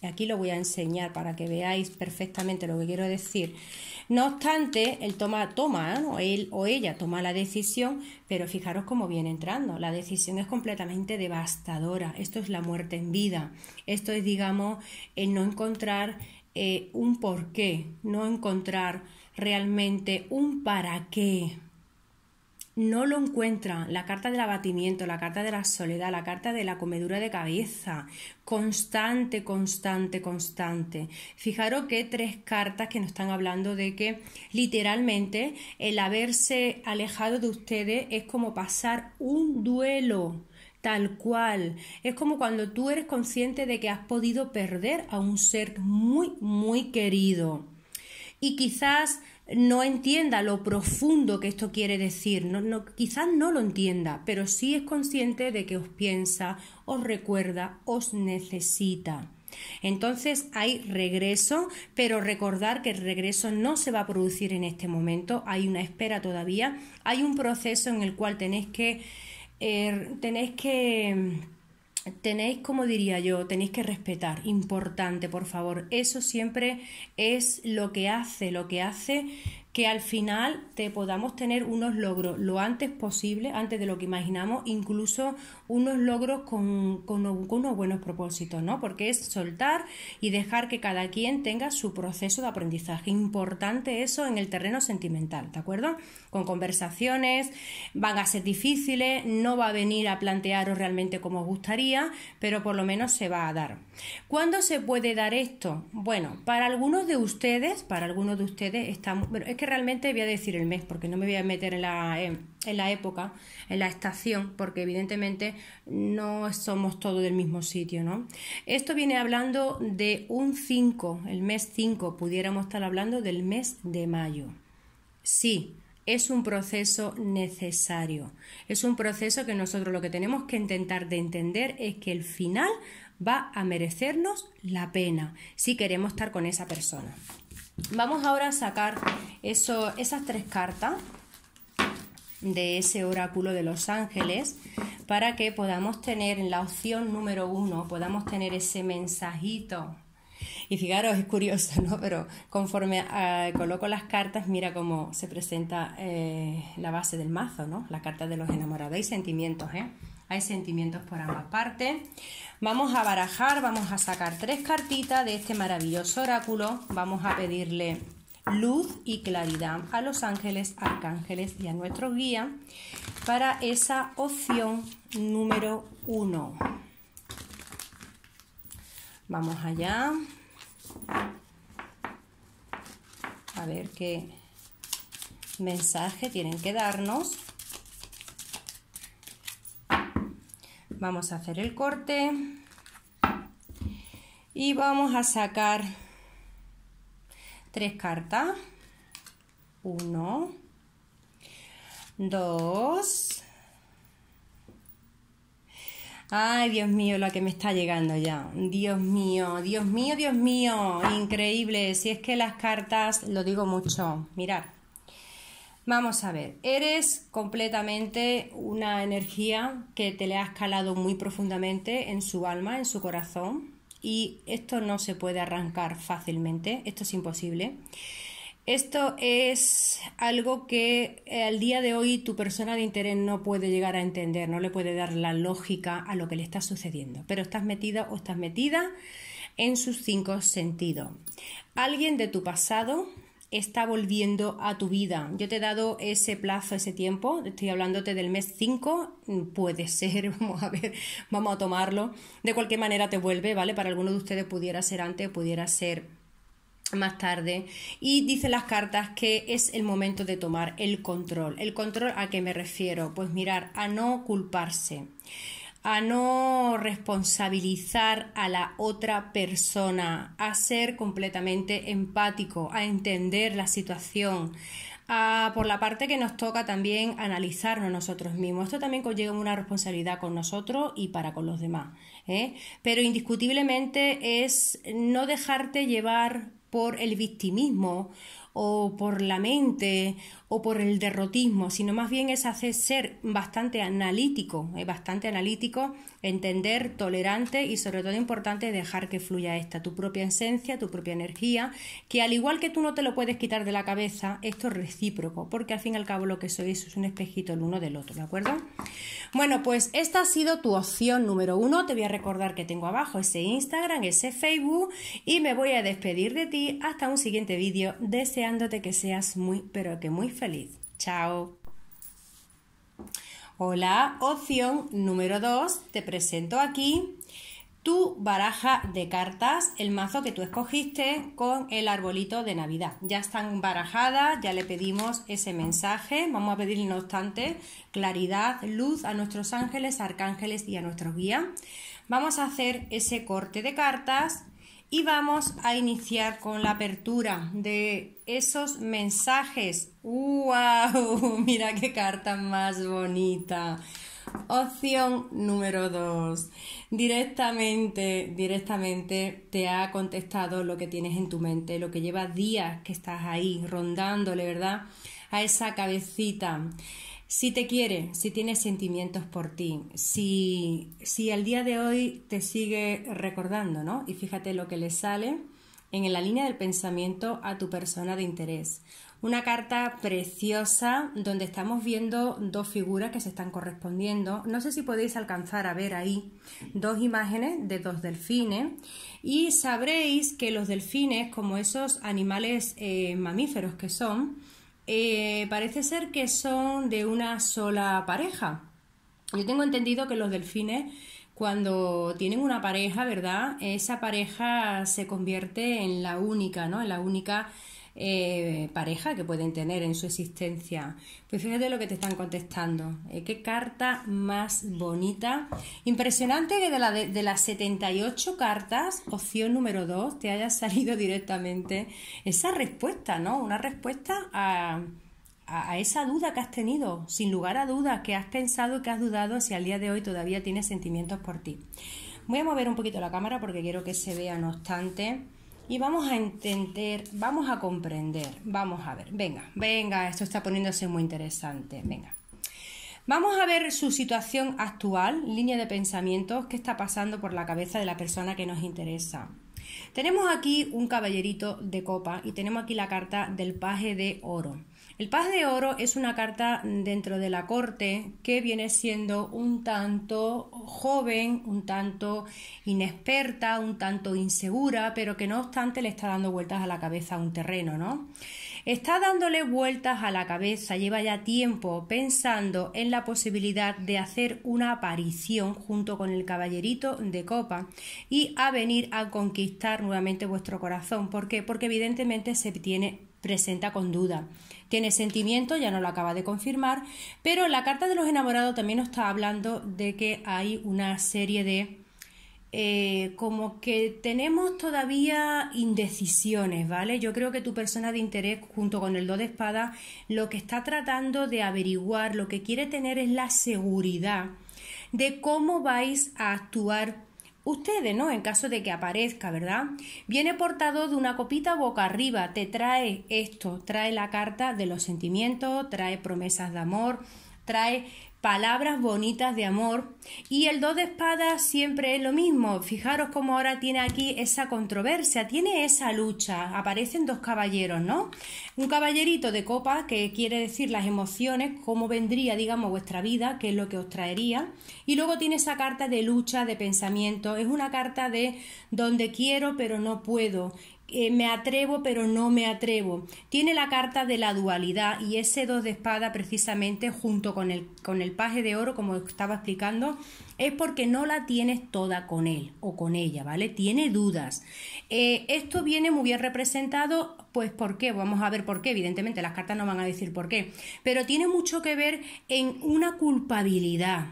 Aquí lo voy a enseñar para que veáis perfectamente lo que quiero decir. No obstante, él toma, toma, ¿eh? él o ella toma la decisión, pero fijaros cómo viene entrando. La decisión es completamente devastadora. Esto es la muerte en vida. Esto es, digamos, el no encontrar eh, un porqué, no encontrar realmente un para qué, no lo encuentra La carta del abatimiento, la carta de la soledad, la carta de la comedura de cabeza. Constante, constante, constante. Fijaros que tres cartas que nos están hablando de que literalmente el haberse alejado de ustedes es como pasar un duelo tal cual. Es como cuando tú eres consciente de que has podido perder a un ser muy, muy querido. Y quizás no entienda lo profundo que esto quiere decir, no, no, quizás no lo entienda, pero sí es consciente de que os piensa, os recuerda, os necesita. Entonces hay regreso, pero recordar que el regreso no se va a producir en este momento, hay una espera todavía, hay un proceso en el cual tenéis que, eh, tenéis que tenéis, como diría yo, tenéis que respetar, importante, por favor. Eso siempre es lo que hace, lo que hace que al final te podamos tener unos logros lo antes posible, antes de lo que imaginamos, incluso unos logros con, con, unos buenos propósitos, ¿no? Porque es soltar y dejar que cada quien tenga su proceso de aprendizaje. Importante eso en el terreno sentimental, ¿de acuerdo? Con conversaciones, van a ser difíciles, no va a venir a plantearos realmente como os gustaría, pero por lo menos se va a dar. ¿Cuándo se puede dar esto? Bueno, para algunos de ustedes, para algunos de ustedes estamos es realmente voy a decir el mes, porque no me voy a meter en la, época, en la estación, porque evidentemente no somos todos del mismo sitio, ¿no? Esto viene hablando de un 5, el mes 5, pudiéramos estar hablando del mes de mayo. Sí, es un proceso necesario. Es un proceso que nosotros lo que tenemos que intentar de entender es que el final va a merecernos la pena si queremos estar con esa persona. Vamos ahora a sacar esas tres cartas de ese oráculo de los ángeles para que podamos tener en la opción número uno, podamos tener ese mensajito. Y fijaros, es curioso, ¿no? Pero conforme ah, coloco las cartas, mira cómo se presenta eh, la base del mazo, ¿no? La carta de los enamorados y sentimientos, ¿eh? hay sentimientos por ambas partes. Vamos a barajar, vamos a sacar tres cartitas de este maravilloso oráculo, vamos a pedirle luz y claridad a los ángeles, arcángeles y a nuestro guía para esa opción número uno. Vamos allá. A ver qué mensaje tienen que darnos. Vamos a hacer el corte y vamos a sacar tres cartas. Uno, dos. Ay, Dios mío, la que me está llegando ya. Dios mío, Dios mío, Dios mío. Increíble. Si es que las cartas, lo digo mucho. Mirad. Vamos a ver, eres completamente una energía que te le ha escalado muy profundamente en su alma, en su corazón, y esto no se puede arrancar fácilmente, esto es imposible. Esto es algo que eh, al día de hoy tu persona de interés no puede llegar a entender, no le puede dar la lógica a lo que le está sucediendo, pero estás metida o estás metida en sus cinco sentidos. Alguien de tu pasado está volviendo a tu vida. Yo te he dado ese plazo, ese tiempo, estoy hablándote del mes 5, mm, puede ser, (laughs) vamos a ver, vamos a tomarlo. De cualquier manera te vuelve, ¿vale? Para alguno de ustedes pudiera ser antes, pudiera ser más tarde y dice las cartas que es el momento de tomar el control. ¿El control a qué me refiero? Pues mirar, a no culparse a no responsabilizar a la otra persona, a ser completamente empático, a entender la situación, a, por la parte que nos toca también analizarnos nosotros mismos. Esto también conlleva una responsabilidad con nosotros y para con los demás. ¿eh? Pero indiscutiblemente es no dejarte llevar por el victimismo o por la mente o por el derrotismo, sino más bien es hacer ser bastante analítico, eh, bastante analítico, entender, tolerante y sobre todo importante dejar que fluya esta, tu propia esencia, tu propia energía, que al igual que tú no te lo puedes quitar de la cabeza, esto es recíproco, porque al fin y al cabo lo que sois es un espejito el uno del otro, ¿de acuerdo? Bueno, pues esta ha sido tu opción número uno, te voy a recordar que tengo abajo ese Instagram, ese Facebook y me voy a despedir de ti hasta un siguiente vídeo deseándote que seas muy, pero que muy feliz feliz. Chao. Hola, opción número 2. Te presento aquí tu baraja de cartas, el mazo que tú escogiste con el arbolito de Navidad. Ya están barajadas, ya le pedimos ese mensaje. Vamos a pedir no obstante, claridad, luz a nuestros ángeles, arcángeles y a nuestros guías, Vamos a hacer ese corte de cartas y vamos a iniciar con la apertura de esos mensajes ¡Wow! (laughs) Mira qué carta más bonita. Opción número 2. Directamente, directamente te ha contestado lo que tienes en tu mente, lo que llevas días que estás ahí rondándole, ¿verdad? A esa cabecita. Si te quiere, si tiene sentimientos por ti, si, si al día de hoy te sigue recordando, ¿no? Y fíjate lo que le sale en la línea del pensamiento a tu persona de interés. Una carta preciosa donde estamos viendo dos figuras que se están correspondiendo. No sé si podéis alcanzar a ver ahí dos imágenes de dos delfines y sabréis que los delfines, como esos animales eh, mamíferos que son, eh, parece ser que son de una sola pareja. Yo tengo entendido que los delfines cuando tienen una pareja, ¿verdad? Esa pareja se convierte en la única, ¿no? En la única eh, pareja que pueden tener en su existencia. Pues fíjate lo que te están contestando. Eh, qué carta más bonita. Impresionante que de, las 78 cartas, opción número 2, te haya salido directamente esa respuesta, ¿no? Una respuesta a a, esa duda que has tenido, sin lugar a dudas, que has pensado, que has dudado si al día de hoy todavía tienes sentimientos por ti. Voy a mover un poquito la cámara porque quiero que se vea, no obstante, y vamos a entender, vamos a comprender, vamos a ver, venga, venga, esto está poniéndose muy interesante, venga. Vamos a ver su situación actual, línea de pensamientos, qué está pasando por la cabeza de la persona que nos interesa. Tenemos aquí un caballerito de copa y tenemos aquí la carta del paje de oro. El Paz de Oro es una carta dentro de la corte que viene siendo un tanto joven, un tanto inexperta, un tanto insegura, pero que no obstante le está dando vueltas a la cabeza a un terreno, ¿no? Está dándole vueltas a la cabeza, lleva ya tiempo pensando en la posibilidad de hacer una aparición junto con el caballerito de copa y a venir a conquistar nuevamente vuestro corazón. ¿Por qué? Porque evidentemente se tiene presenta con duda tiene sentimiento, ya no lo acaba de confirmar, pero la carta de los enamorados también nos está hablando de que hay una serie de... Eh, como que tenemos todavía indecisiones, ¿vale? Yo creo que tu persona de interés, junto con el do de espada, lo que está tratando de averiguar, lo que quiere tener es la seguridad de cómo vais a actuar Ustedes, ¿no? En caso de que aparezca, ¿verdad? Viene portado de una copita boca arriba, te trae esto, trae la carta de los sentimientos, trae promesas de amor, trae palabras bonitas de amor. Y el 2 de espadas siempre es lo mismo. Fijaros cómo ahora tiene aquí esa controversia, tiene esa lucha. Aparecen dos caballeros, ¿no? Un caballerito de copa que quiere decir las emociones, cómo vendría, digamos, vuestra vida, qué es lo que os traería. Y luego tiene esa carta de lucha, de pensamiento. Es una carta de donde quiero pero no puedo. Eh, me atrevo pero no me atrevo. Tiene la carta de la dualidad y ese dos de espada precisamente junto con el, con el paje de oro, como estaba explicando, es porque no la tienes toda con él o con ella, ¿vale? Tiene dudas. Eh, esto viene muy bien representado, pues ¿por qué? Vamos a ver por qué, evidentemente las cartas no van a decir por qué, pero tiene mucho que ver en una culpabilidad.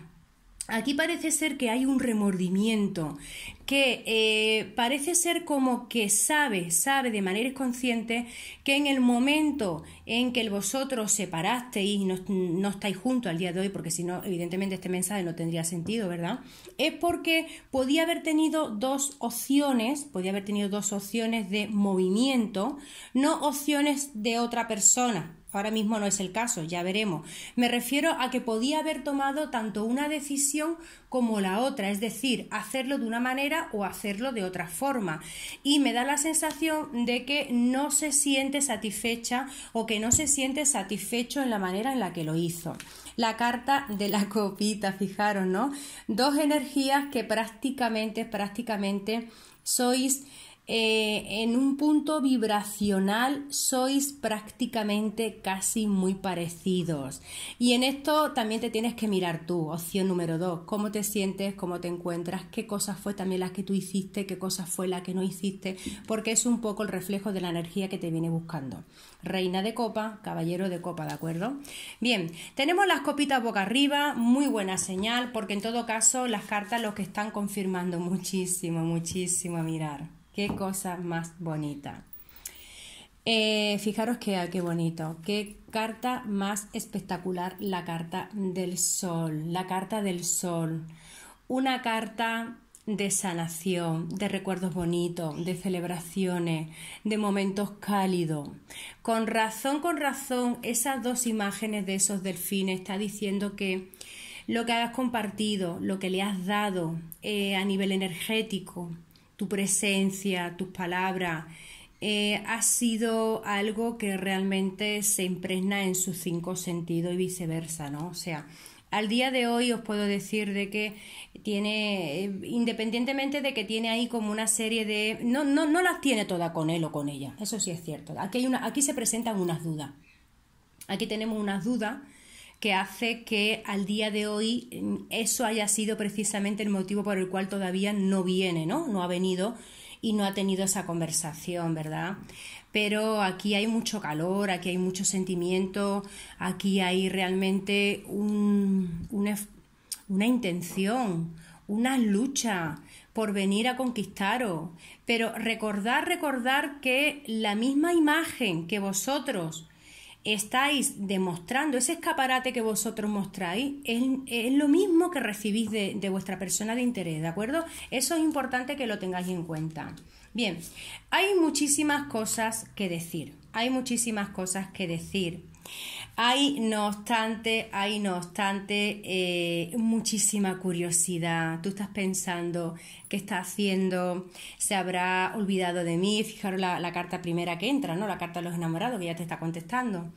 Aquí parece ser que hay un remordimiento, que eh, parece ser como que sabe, sabe de manera consciente que en el momento en que vosotros separasteis y no, no, estáis juntos al día de hoy, porque si no, evidentemente este mensaje no tendría sentido, ¿verdad? Es porque podía haber tenido dos opciones, podía haber tenido dos opciones de movimiento, no opciones de otra persona. Ahora mismo no es el caso, ya veremos. Me refiero a que podía haber tomado tanto una decisión como la otra, es decir, hacerlo de una manera o hacerlo de otra forma. Y me da la sensación de que no se siente satisfecha o que no se siente satisfecho en la manera en la que lo hizo. La carta de la copita, fijaros, ¿no? Dos energías que prácticamente, prácticamente sois eh, en un punto vibracional sois prácticamente casi muy parecidos. Y en esto también te tienes que mirar tú, opción número dos, cómo te sientes, cómo te encuentras, qué cosas fue también las que tú hiciste, qué cosas fue la que no hiciste, porque es un poco el reflejo de la energía que te viene buscando. Reina de copa, caballero de copa, ¿de acuerdo? Bien, tenemos las copitas boca arriba, muy buena señal, porque en todo caso las cartas los que están confirmando muchísimo, muchísimo a mirar. Qué cosa más bonita. Eh, fijaros que, qué bonito, qué carta más espectacular la carta del sol, la carta del sol, una carta de sanación, de recuerdos bonitos, de celebraciones, de momentos cálidos. Con razón, con razón, esas dos imágenes de esos delfines está diciendo que lo que has compartido, lo que le has dado eh, a nivel energético, tu presencia, tus palabras, eh, ha sido algo que realmente se impregna en sus cinco sentidos y viceversa, ¿no? O sea, al día de hoy os puedo decir de que tiene, eh, independientemente de que tiene ahí como una serie de, no, no, no las tiene toda con él o con ella, eso sí es cierto. Aquí, hay una, aquí se presentan unas dudas. Aquí tenemos unas dudas que hace que al día de hoy mm, eso haya sido precisamente el motivo por el cual todavía no viene, ¿no? No ha venido y no ha tenido esa conversación, ¿verdad? Pero aquí hay mucho calor, aquí hay mucho sentimiento, aquí hay realmente una, una intención, una lucha por venir a conquistaros. Pero recordar, recordar que la misma imagen que vosotros estáis demostrando, ese escaparate que vosotros mostráis, es, lo mismo que recibís de, de, vuestra persona de interés, ¿de acuerdo? Eso es importante que lo tengáis en cuenta. Bien, hay muchísimas cosas que decir, hay muchísimas cosas que decir. Hay, no obstante, hay, no obstante, eh, muchísima curiosidad. Tú estás pensando, ¿qué está haciendo? ¿Se habrá olvidado de mí? Fijaros la, la carta primera que entra, ¿no? La carta de los enamorados que ya te está contestando.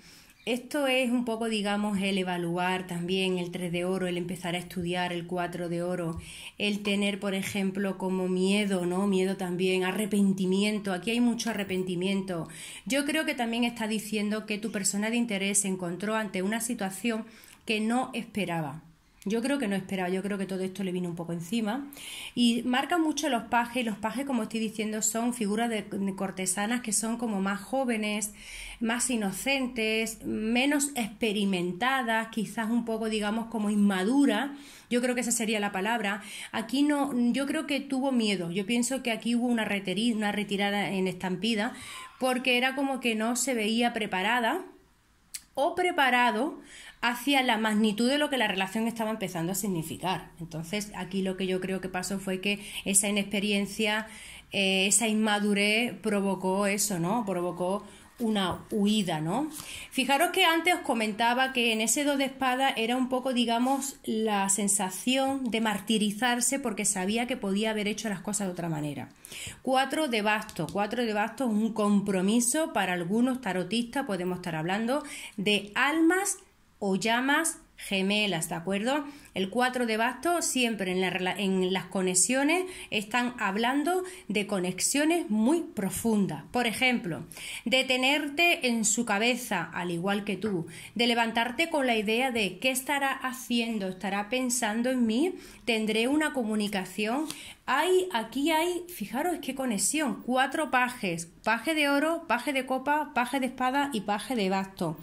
Esto es un poco, digamos, el evaluar también el 3 de oro, el empezar a estudiar el 4 de oro, el tener, por ejemplo, como miedo, ¿no? Miedo también, arrepentimiento. Aquí hay mucho arrepentimiento. Yo creo que también está diciendo que tu persona de interés se encontró ante una situación que no esperaba. Yo creo que no esperaba, yo creo que todo esto le vino un poco encima. Y marca mucho los pajes, los pajes, como estoy diciendo, son figuras de, cortesanas que son como más jóvenes, más inocentes, menos experimentadas, quizás un poco, digamos, como inmaduras. Yo creo que esa sería la palabra. Aquí no, yo creo que tuvo miedo. Yo pienso que aquí hubo una, una retirada en estampida, porque era como que no se veía preparada o preparado hacia la magnitud de lo que la relación estaba empezando a significar. Entonces, aquí lo que yo creo que pasó fue que esa inexperiencia, eh, esa inmadurez provocó eso, ¿no? Provocó una huida, ¿no? Fijaros que antes os comentaba que en ese dos de espada era un poco, digamos, la sensación de martirizarse porque sabía que podía haber hecho las cosas de otra manera. Cuatro de basto, cuatro de basto un compromiso para algunos tarotistas, podemos estar hablando de almas o llamas gemelas, ¿de acuerdo? El 4 de basto siempre en, en, las conexiones están hablando de conexiones muy profundas. Por ejemplo, de tenerte en su cabeza, al igual que tú, de levantarte con la idea de qué estará haciendo, estará pensando en mí, tendré una comunicación. Hay, aquí hay, fijaros qué conexión, cuatro pajes, paje de oro, paje de copa, paje de espada y paje de basto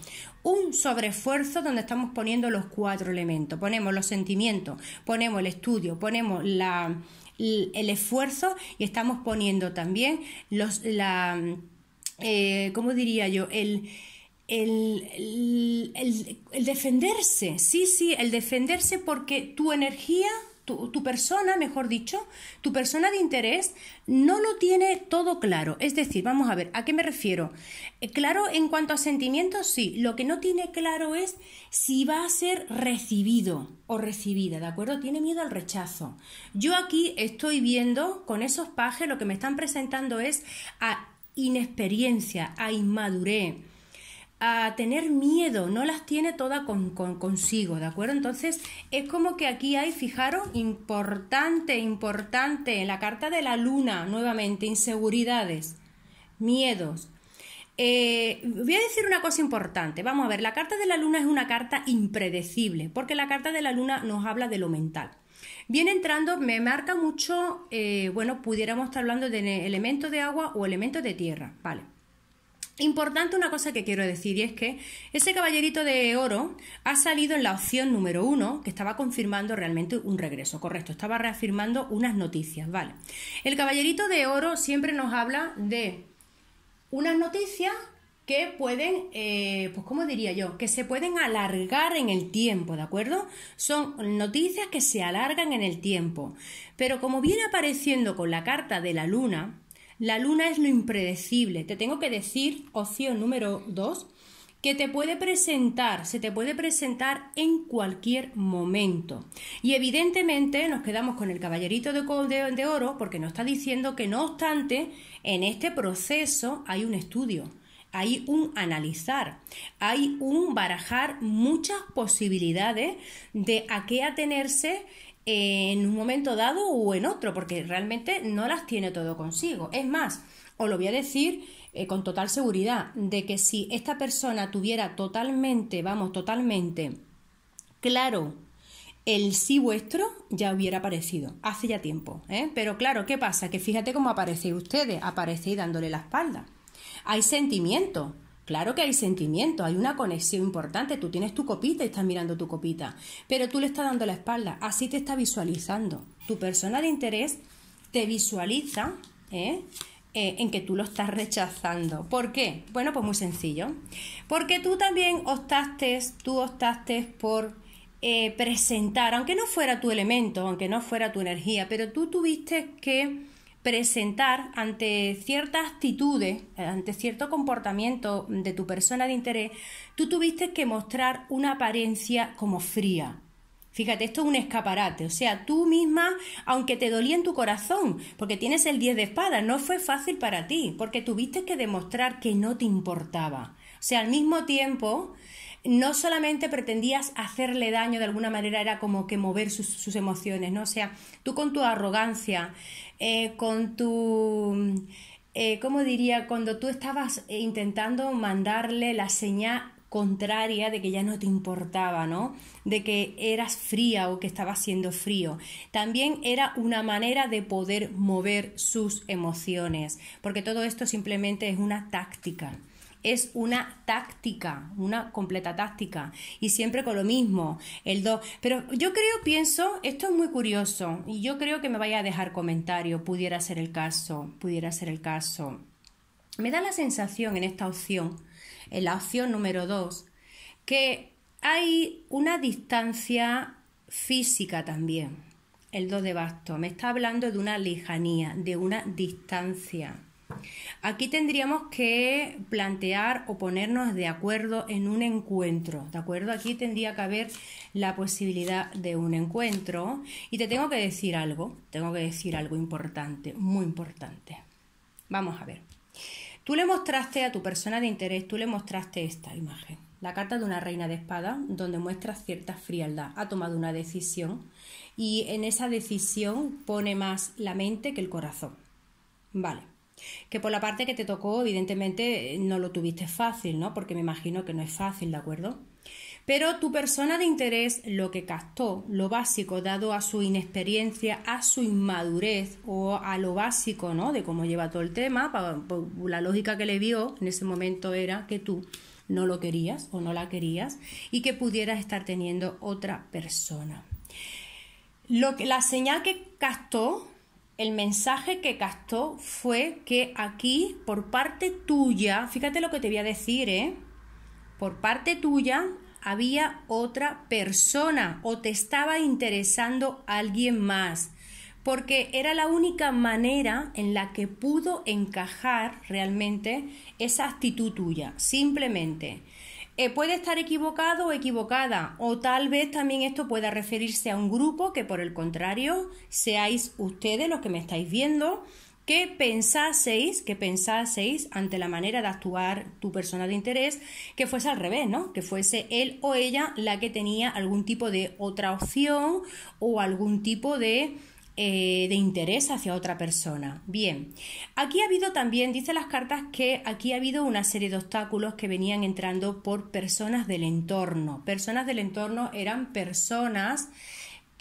un sobreesfuerzo donde estamos poniendo los cuatro elementos. Ponemos los sentimientos, ponemos el estudio, ponemos la, el esfuerzo y estamos poniendo también los, la, eh, ¿cómo diría yo? el, el, defenderse, sí, sí, el defenderse porque tu energía tu, persona, mejor dicho, tu persona de interés no lo tiene todo claro. Es decir, vamos a ver, ¿a qué me refiero? Eh, claro en cuanto a sentimientos, sí. Lo que no tiene claro es si va a ser recibido o recibida, ¿de acuerdo? Tiene miedo al rechazo. Yo aquí estoy viendo con esos pajes, lo que me están presentando es a inexperiencia, a inmadurez a tener miedo, no las tiene todas con, consigo, ¿de acuerdo? Entonces es como que aquí hay, fijaros, importante, importante, en la carta de la luna, nuevamente, inseguridades, miedos. Eh, voy a decir una cosa importante, vamos a ver, la carta de la luna es una carta impredecible, porque la carta de la luna nos habla de lo mental. Viene entrando, me marca mucho, eh, bueno, pudiéramos estar hablando de elementos de agua o elementos de tierra, ¿vale? Importante una cosa que quiero decir y es que ese caballerito de oro ha salido en la opción número uno que estaba confirmando realmente un regreso, correcto, estaba reafirmando unas noticias, ¿vale? El caballerito de oro siempre nos habla de unas noticias que pueden, eh, pues como diría yo, que se pueden alargar en el tiempo, ¿de acuerdo? Son noticias que se alargan en el tiempo, pero como viene apareciendo con la carta de la luna, la luna es lo impredecible. Te tengo que decir, opción número 2, que te puede presentar, se te puede presentar en cualquier momento. Y evidentemente nos quedamos con el caballerito de, de oro porque nos está diciendo que no obstante, en este proceso hay un estudio hay un analizar, hay un barajar muchas posibilidades de a qué atenerse en un momento dado o en otro, porque realmente no las tiene todo consigo. Es más, os lo voy a decir eh, con total seguridad, de que si esta persona tuviera totalmente, vamos, totalmente claro el sí vuestro, ya hubiera aparecido, hace ya tiempo. ¿eh? Pero claro, ¿qué pasa? Que fíjate cómo aparecéis ustedes, aparecéis dándole la espalda. Hay sentimiento, Claro que hay sentimiento, hay una conexión importante. Tú tienes tu copita y estás mirando tu copita, pero tú le estás dando la espalda. Así te está visualizando. Tu persona de interés te visualiza ¿eh? Eh, en que tú lo estás rechazando. ¿Por qué? Bueno, pues muy sencillo. Porque tú también optaste, tú optaste por eh, presentar, aunque no fuera tu elemento, aunque no fuera tu energía, pero tú tuviste que presentar ante ciertas actitudes, ante cierto comportamiento de tu persona de interés, tú tuviste que mostrar una apariencia como fría. Fíjate, esto es un escaparate, o sea, tú misma, aunque te dolía en tu corazón, porque tienes el 10 de espada, no fue fácil para ti, porque tuviste que demostrar que no te importaba. O sea, al mismo tiempo no solamente pretendías hacerle daño de alguna manera, era como que mover sus, emociones, ¿no? O sea, tú con tu arrogancia, eh, con tu... Eh, ¿Cómo diría? Cuando tú estabas intentando mandarle la señal contraria de que ya no te importaba, ¿no? De que eras fría o que estabas siendo frío. También era una manera de poder mover sus emociones, porque todo esto simplemente es una táctica es una táctica, una completa táctica. Y siempre con lo mismo, el 2. Pero yo creo, pienso, esto es muy curioso. Y yo creo que me vaya a dejar comentario. Pudiera ser el caso, pudiera ser el caso. Me da la sensación en esta opción, en la opción número 2, que hay una distancia física también. El 2 de basto me está hablando de una lejanía, de una distancia. Aquí tendríamos que plantear o ponernos de acuerdo en un encuentro, ¿de acuerdo? Aquí tendría que haber la posibilidad de un encuentro y te tengo que decir algo, tengo que decir algo importante, muy importante. Vamos a ver. Tú le mostraste a tu persona de interés, tú le mostraste esta imagen, la carta de una reina de espada, donde muestra cierta frialdad, ha tomado una decisión y en esa decisión pone más la mente que el corazón. Vale. Que por la parte que te tocó, evidentemente, eh, no lo tuviste fácil, ¿no? Porque me imagino que no es fácil, ¿de acuerdo? Pero tu persona de interés lo que castó lo básico, dado a su inexperiencia, a su inmadurez o a lo básico, ¿no? De cómo lleva todo el tema, la lógica que le vio en ese momento era que tú no lo querías o no la querías y que pudieras estar teniendo otra persona. la señal que castó el mensaje que castó fue que aquí, por parte tuya, fíjate lo que te voy a decir, ¿eh? Por parte tuya había otra persona o te estaba interesando alguien más, porque era la única manera en la que pudo encajar realmente esa actitud tuya, simplemente. Eh, puede estar equivocado o equivocada, o tal vez también esto pueda referirse a un grupo que por el contrario seáis ustedes los que me estáis viendo, que pensaseis, que pensaseis ante la manera de actuar tu persona de interés, que fuese al revés, ¿no? Que fuese él o ella la que tenía algún tipo de otra opción o algún tipo de eh, de interés hacia otra persona. Bien, aquí ha habido también, dice las cartas, que aquí ha habido una serie de obstáculos que venían entrando por personas del entorno. Personas del entorno eran personas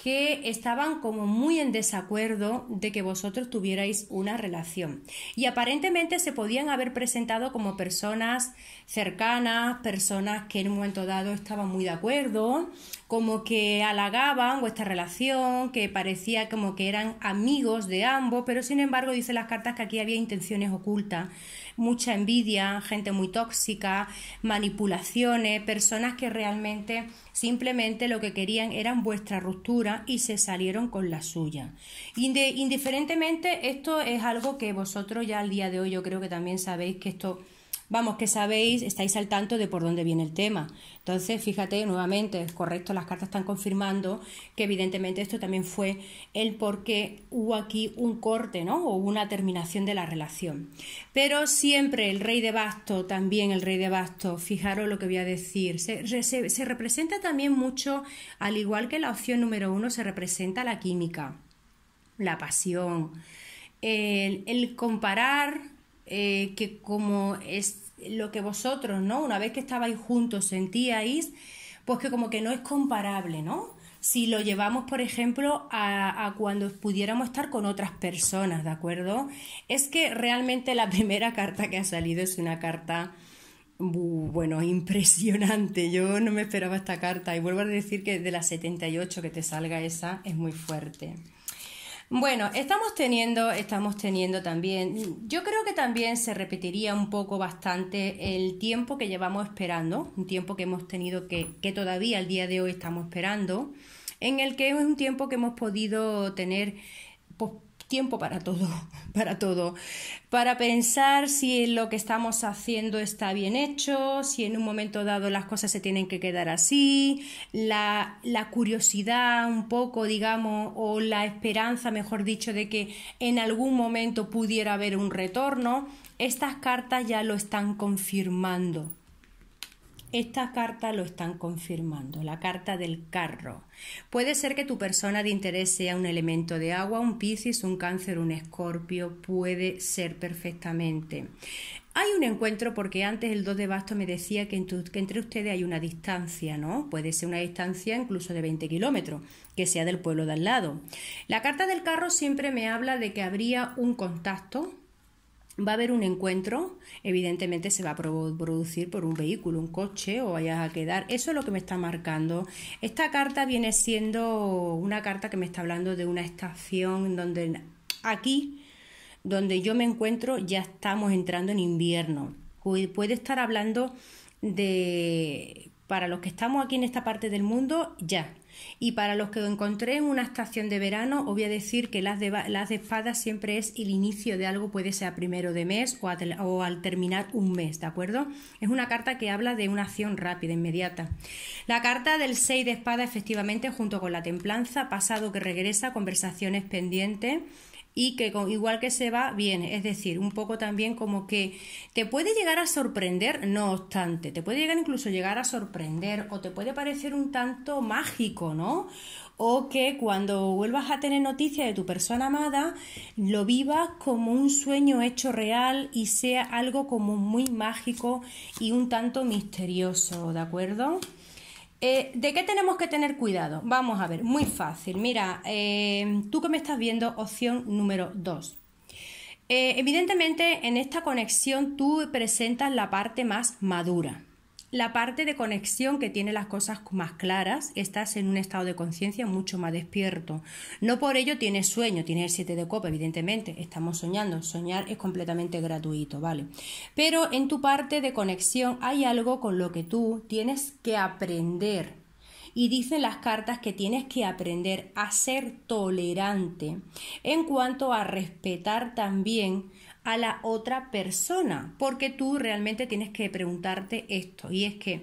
que estaban como muy en desacuerdo de que vosotros tuvierais una relación. Y aparentemente se podían haber presentado como personas cercanas, personas que en un momento dado estaban muy de acuerdo, como que halagaban vuestra relación, que parecía como que eran amigos de ambos, pero sin embargo dice las cartas que aquí había intenciones ocultas mucha envidia, gente muy tóxica, manipulaciones, personas que realmente simplemente lo que querían eran vuestra ruptura y se salieron con la suya. Indiferentemente, esto es algo que vosotros ya al día de hoy yo creo que también sabéis que esto vamos, que sabéis, estáis al tanto de por dónde viene el tema. Entonces, fíjate, nuevamente, es correcto, las cartas están confirmando que evidentemente esto también fue el por qué hubo aquí un corte, ¿no? O una terminación de la relación. Pero siempre el rey de basto, también el rey de basto, fijaros lo que voy a decir, se, representa también mucho, al igual que la opción número uno, se representa la química, la pasión, el comparar eh, que como es lo que vosotros, ¿no? Una vez que estabais juntos sentíais, pues que como que no es comparable, ¿no? Si lo llevamos, por ejemplo, a, a cuando pudiéramos estar con otras personas, ¿de acuerdo? Es que realmente la (laughs) primera carta que ha salido es una carta bueno, impresionante. Yo no me esperaba esta carta. Y vuelvo a decir que de las 78 que te salga esa es muy fuerte. Bueno, estamos teniendo, estamos teniendo también, yo creo que también se repetiría un poco bastante el tiempo que llevamos esperando, un tiempo que hemos tenido que, que todavía al día de hoy estamos esperando, en el que es un tiempo que hemos podido tener tiempo para todo, (laughs) para todo, para pensar si lo que estamos haciendo está bien hecho, si en un momento dado las cosas se tienen que quedar así, la, la curiosidad un poco, digamos, o la esperanza, mejor dicho, de que en algún momento pudiera haber un retorno, estas cartas ya lo están confirmando. Esta carta lo están confirmando, la carta del carro. Puede ser que tu persona de interés sea un elemento de agua, un piscis, un cáncer, un escorpio, puede ser perfectamente. Hay un encuentro porque antes el 2 de basto me decía que, que entre ustedes hay una distancia, ¿no? Puede ser una distancia incluso de 20 kilómetros, que sea del pueblo de al lado. La carta del carro siempre me habla de que habría un contacto, Va a haber un encuentro, evidentemente se va a producir por un vehículo, un coche o vayas a quedar. Eso es lo que me está marcando. Esta carta viene siendo una carta que me está hablando de una estación donde aquí, donde yo me encuentro, ya estamos entrando en invierno. Puede estar hablando de, para los que estamos aquí en esta parte del mundo, ya, y para los que encontré en una estación de verano, os voy a decir que las de, las espadas siempre es el inicio de algo, puede ser a primero de mes o, al terminar un mes, ¿de acuerdo? Es una carta que habla de una acción rápida, inmediata. La carta del 6 de espada, efectivamente, junto con la templanza, pasado que regresa, conversaciones pendientes y que igual que se va, viene. Es decir, un poco también como que te puede llegar a sorprender, no obstante, te puede llegar incluso llegar a sorprender o te puede parecer un tanto mágico, ¿no? o que cuando vuelvas a tener noticias de tu persona amada, lo vivas como un sueño hecho real y sea algo como muy mágico y un tanto misterioso, ¿de acuerdo? Eh, ¿De qué tenemos que tener cuidado? Vamos a ver, muy fácil. Mira, eh, tú que me estás viendo, opción número 2. Eh, evidentemente, en esta conexión tú presentas la parte más madura la parte de conexión que tiene las cosas más claras, estás en un estado de conciencia mucho más despierto. No por ello tienes sueño, tienes el 7 de copa, evidentemente, estamos soñando, soñar es completamente gratuito, ¿vale? Pero en tu parte de conexión hay algo con lo que tú tienes que aprender, y dicen las cartas que tienes que aprender a ser tolerante en cuanto a respetar también a la otra persona, porque tú realmente tienes que preguntarte esto, y es que,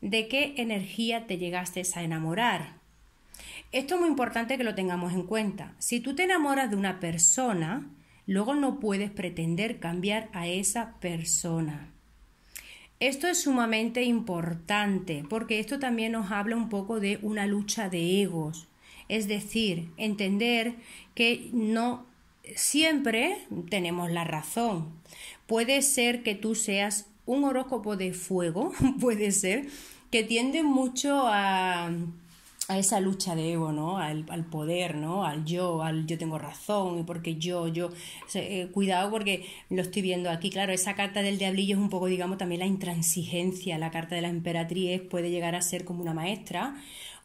¿de qué energía te llegaste a enamorar? Esto es muy importante que lo tengamos en cuenta. Si tú te enamoras de una persona, luego no puedes pretender cambiar a esa persona. Esto es sumamente importante porque esto también nos habla un poco de una lucha de egos. Es decir, entender que no siempre tenemos la razón. Puede ser que tú seas un horóscopo de fuego, (laughs) puede ser, que tiende mucho a, esa lucha de ego, ¿no? Al, poder, ¿no? Al yo, al yo tengo razón, y porque yo, yo. Eh, cuidado porque lo estoy viendo aquí, claro, esa carta del diablillo es un poco, digamos, también la intransigencia. La carta de la emperatriz puede llegar a ser como una maestra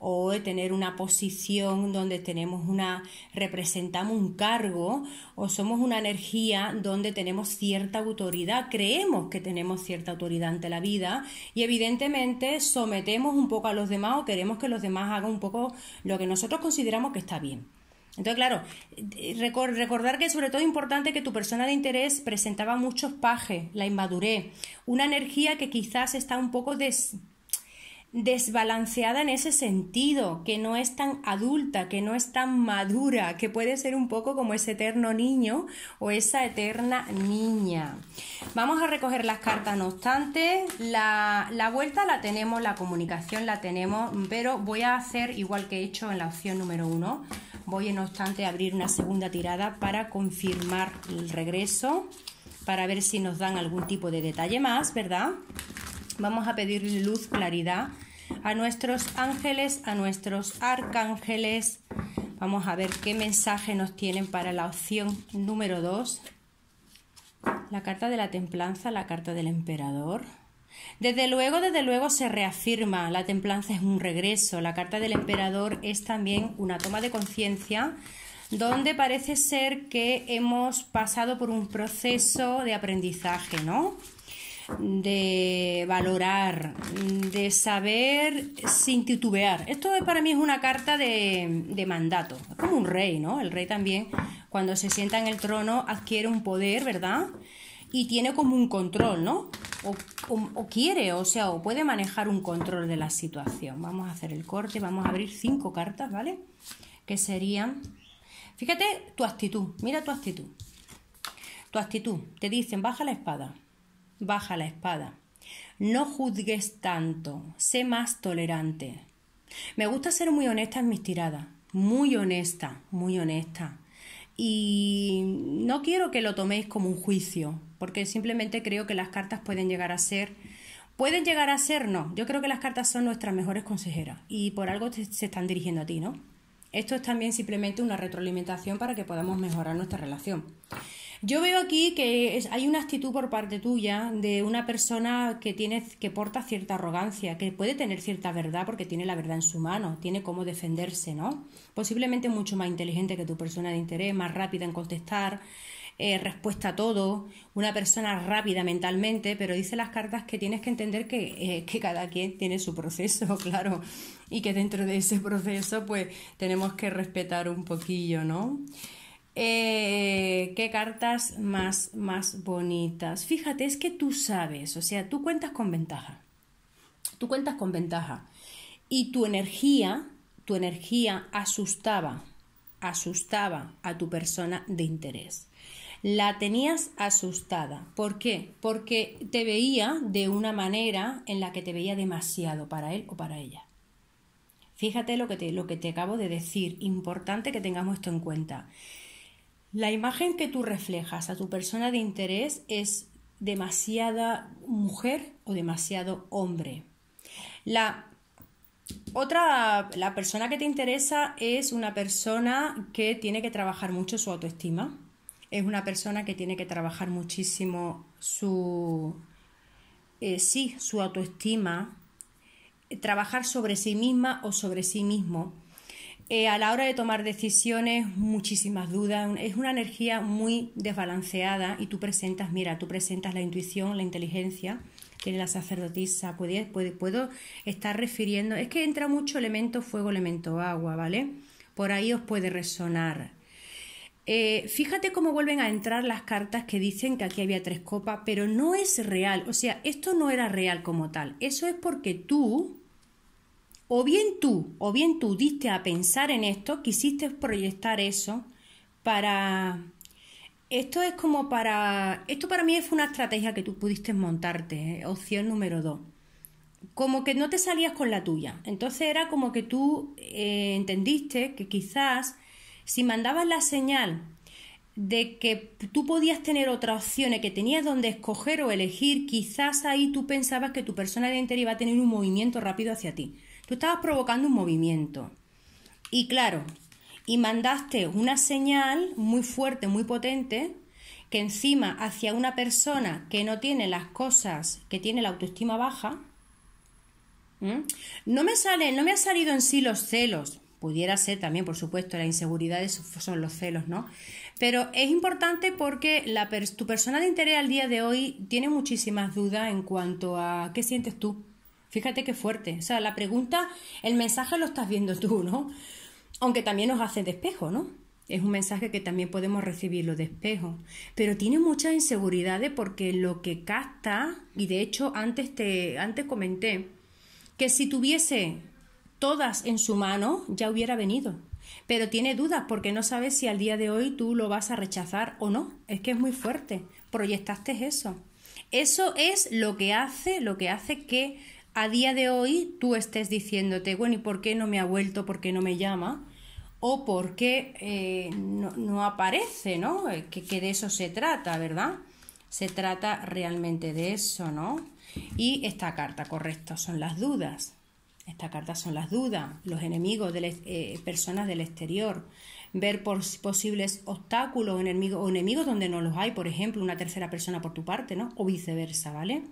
o de tener una posición donde tenemos una representamos un cargo o somos una energía donde tenemos cierta autoridad, creemos que tenemos cierta autoridad ante la vida y evidentemente sometemos un poco a los demás o queremos que los demás hagan un poco lo que nosotros consideramos que está bien. Entonces, claro, recordar que sobre todo importante que tu persona de interés presentaba muchos pajes, la inmadurez, una energía que quizás está un poco des desbalanceada en ese sentido, que no es tan adulta, que no es tan madura, que puede ser un poco como ese eterno niño o esa eterna niña. Vamos a recoger las cartas, no obstante, la, vuelta la tenemos, la comunicación la tenemos, pero voy a hacer igual que he hecho en la opción número uno, voy no obstante a abrir una segunda tirada para confirmar el regreso, para ver si nos dan algún tipo de detalle más, ¿verdad? Vamos a pedir luz, claridad a nuestros ángeles, a nuestros arcángeles. Vamos a ver qué mensaje nos tienen para la opción número 2. La carta de la templanza, la carta del emperador. Desde luego, desde luego se reafirma, la templanza es un regreso, la carta del emperador es también una toma de conciencia donde parece ser que hemos pasado por un proceso de aprendizaje, ¿no? de valorar, de saber sin titubear. Esto para mí es una carta de, mandato. Es como un rey, ¿no? El rey también, cuando se sienta en el trono, adquiere un poder, ¿verdad? Y tiene como un control, ¿no? o, quiere, o sea, o puede manejar un control de la situación. Vamos a hacer el corte, vamos a abrir cinco cartas, ¿vale? Que serían... Fíjate tu actitud, mira tu actitud. Tu actitud, te dicen, baja la espada, baja la espada. No juzgues tanto, sé más tolerante. Me gusta ser muy honesta en mis tiradas, muy honesta, muy honesta. Y no quiero que lo toméis como un juicio, porque simplemente creo que las cartas pueden llegar a ser Pueden llegar a ser, no. Yo creo que las cartas son nuestras mejores consejeras y por algo se están dirigiendo a ti, ¿no? Esto es también simplemente una retroalimentación para que podamos mejorar nuestra relación. Yo veo aquí que hay una actitud por parte tuya de una persona que tiene que porta cierta arrogancia, que puede tener cierta verdad porque tiene la verdad en su mano, tiene cómo defenderse, ¿no? Posiblemente mucho más inteligente que tu persona de interés, más rápida en contestar, eh, respuesta a todo, una persona rápida mentalmente, pero dice las cartas que tienes que entender que, eh, que, cada quien tiene su proceso, (laughs) claro, y que dentro de ese proceso pues tenemos que respetar un poquillo, ¿no? Eh, qué cartas más, más bonitas. Fíjate, es que tú sabes, o sea, tú cuentas con ventaja. Tú cuentas con ventaja. Y tu energía, tu energía asustaba, asustaba a tu persona de interés. La tenías asustada. ¿Por qué? Porque te veía de una manera en la que te veía demasiado para él o para ella. Fíjate lo que te, lo que te acabo de decir. Importante que tengamos esto en cuenta. La imagen que tú reflejas a tu persona de interés es demasiada mujer o demasiado hombre. La otra, la persona que te interesa es una persona que tiene que trabajar mucho su autoestima. Es una persona que tiene que trabajar muchísimo su, eh, sí, su autoestima, trabajar sobre sí misma o sobre sí mismo eh, a la hora de tomar decisiones, muchísimas dudas, es una energía muy desbalanceada y tú presentas, mira, tú presentas la intuición, la inteligencia, tiene la sacerdotisa, puedo estar refiriendo, es que entra mucho elemento fuego, elemento agua, ¿vale? Por ahí os puede resonar. Eh, fíjate cómo vuelven a entrar las cartas que dicen que aquí había tres copas, pero no es real, o sea, esto no era real como tal, eso es porque tú o bien tú, o bien tú diste a pensar en esto, quisiste proyectar eso para... Esto es como para... Esto para mí fue una estrategia que tú pudiste montarte, ¿eh? opción número dos. Como que no te salías con la tuya. Entonces era como que tú eh, entendiste que quizás si mandabas la señal de que tú podías tener otras opciones, que tenías donde escoger o elegir, quizás ahí tú pensabas que tu persona de interior iba a tener un movimiento rápido hacia ti. Tú estabas provocando un movimiento. Y claro, y mandaste una señal muy fuerte, muy potente, que encima hacia una persona que no tiene las cosas, que tiene la autoestima baja, no me sale, no me ha salido en sí los celos. Pudiera ser también, por supuesto, las inseguridades son los celos, ¿no? Pero es importante porque tu persona de interés al día de hoy tiene muchísimas dudas en cuanto a qué sientes tú, Fíjate qué fuerte. O sea, la pregunta, el mensaje lo estás viendo tú, ¿no? Aunque también nos hace despejo, ¿no? Es un mensaje que también podemos recibirlo de espejo. Pero tiene muchas inseguridades porque lo que capta, y de hecho antes, te, antes comenté, que si tuviese todas en su mano, ya hubiera venido. Pero tiene dudas porque no sabes si al día de hoy tú lo vas a rechazar o no. Es que es muy fuerte. Proyectaste eso. Eso es lo que hace, lo que hace que a día de hoy tú estés diciéndote, bueno, ¿y por qué no me ha vuelto? ¿Por qué no me llama? ¿O por qué eh, no, aparece? ¿no? Eh, que, de eso se trata, ¿verdad? Se trata realmente de eso, ¿no? Y esta carta, correcto, son las dudas. Esta carta son las dudas, los enemigos de las eh, personas del exterior, ver posibles obstáculos o enemigos donde no los hay, por ejemplo, una tercera persona por tu parte, ¿no? O viceversa, ¿vale?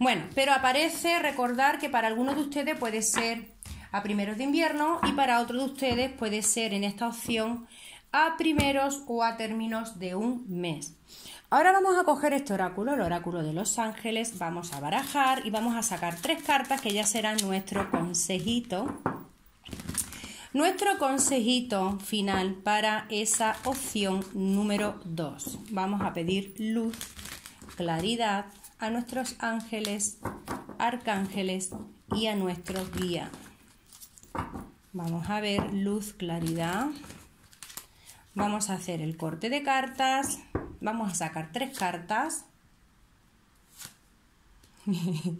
Bueno, pero aparece recordar que para algunos de ustedes puede ser a primeros de invierno y para otros de ustedes puede ser en esta opción a primeros o a términos de un mes. Ahora vamos a coger este oráculo, el oráculo de los ángeles, vamos a barajar y vamos a sacar tres cartas que ya serán nuestro consejito. Nuestro consejito final para esa opción número 2. Vamos a pedir luz, claridad, a nuestros ángeles, arcángeles y a nuestro guía. Vamos a ver luz, claridad. Vamos a hacer el corte de cartas. Vamos a sacar tres cartas. (laughs)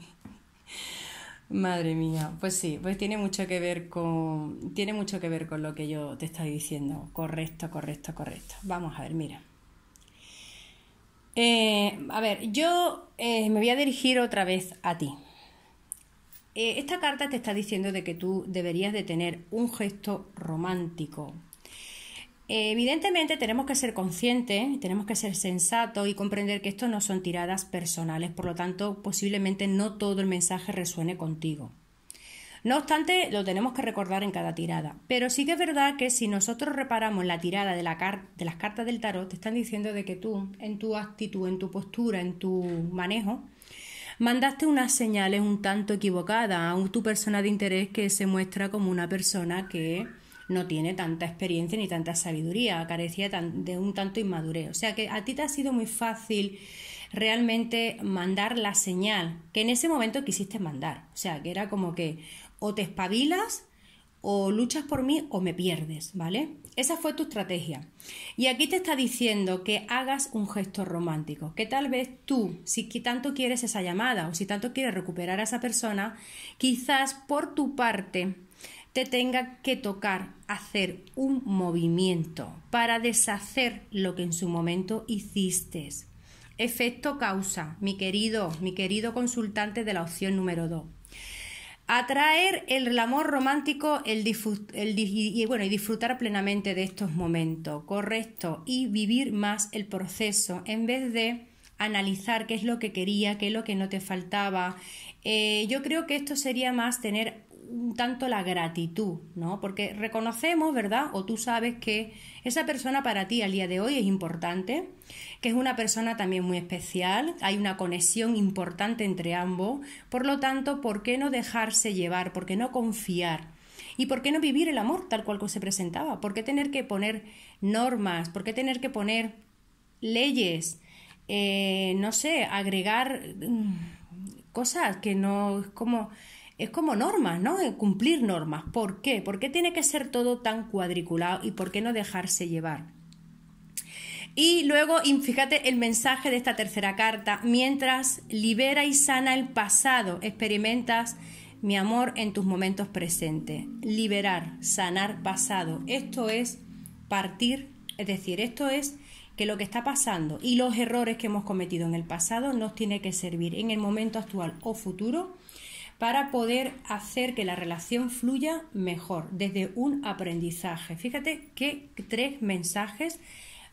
Madre mía, pues sí, pues tiene mucho que ver con tiene mucho que ver con lo que yo te estoy diciendo. Correcto, correcto, correcto. Vamos a ver, mira. Eh, a ver, yo eh, me voy a dirigir otra vez a ti. Eh, esta carta te está diciendo de que tú deberías de tener un gesto romántico. evidentemente tenemos que ser conscientes, tenemos que ser sensatos y comprender que esto no son tiradas personales, por lo tanto posiblemente no todo el mensaje resuene contigo. No obstante, lo tenemos que recordar en cada tirada. Pero sí que es verdad que si nosotros reparamos la tirada de, las cartas del tarot, te están diciendo de que tú, en tu actitud, en tu postura, en tu manejo, mandaste unas señales un tanto equivocadas a tu persona de interés que se muestra como una persona que no tiene tanta experiencia ni tanta sabiduría, carecía de un tanto inmadurez. O sea que a ti te ha sido muy fácil realmente mandar la señal que en ese momento quisiste mandar. O sea que era como que o te espabilas o luchas por mí o me pierdes, ¿vale? Esa fue tu estrategia. Y aquí te está diciendo que hagas un gesto romántico, que tal vez tú, si tanto quieres esa llamada o si tanto quieres recuperar a esa persona, quizás por tu parte te tenga que tocar hacer un movimiento para deshacer lo que en su momento hiciste. Efecto causa, mi querido, mi querido consultante de la opción número 2 atraer el amor romántico y, bueno, y disfrutar plenamente de estos momentos, correcto, y vivir más el proceso en vez de analizar qué es lo que quería, qué es lo que no te faltaba. Eh, yo creo que esto sería más tener tanto la gratitud, ¿no? Porque reconocemos, ¿verdad? O tú sabes que esa persona para ti al día de hoy es importante, que es una persona también muy especial, hay una conexión importante entre ambos, por lo tanto, ¿por qué no dejarse llevar? ¿Por qué no confiar? ¿Y por qué no vivir el amor tal cual se presentaba? ¿Por qué tener que poner normas? ¿Por qué tener que poner leyes? Eh, no sé, agregar mm, cosas que no es como es como normas, ¿no? Cumplir normas. ¿Por qué? ¿Por qué tiene que ser todo tan cuadriculado y por qué no dejarse llevar? Y luego, fíjate el mensaje de esta tercera carta, mientras libera y sana el pasado, experimentas mi amor en tus momentos presentes. Liberar, sanar pasado. Esto es partir, es decir, esto es que lo que está pasando y los errores que hemos cometido en el pasado nos tiene que servir en el momento actual o futuro para poder hacer que la relación fluya mejor desde un aprendizaje. Fíjate qué tres mensajes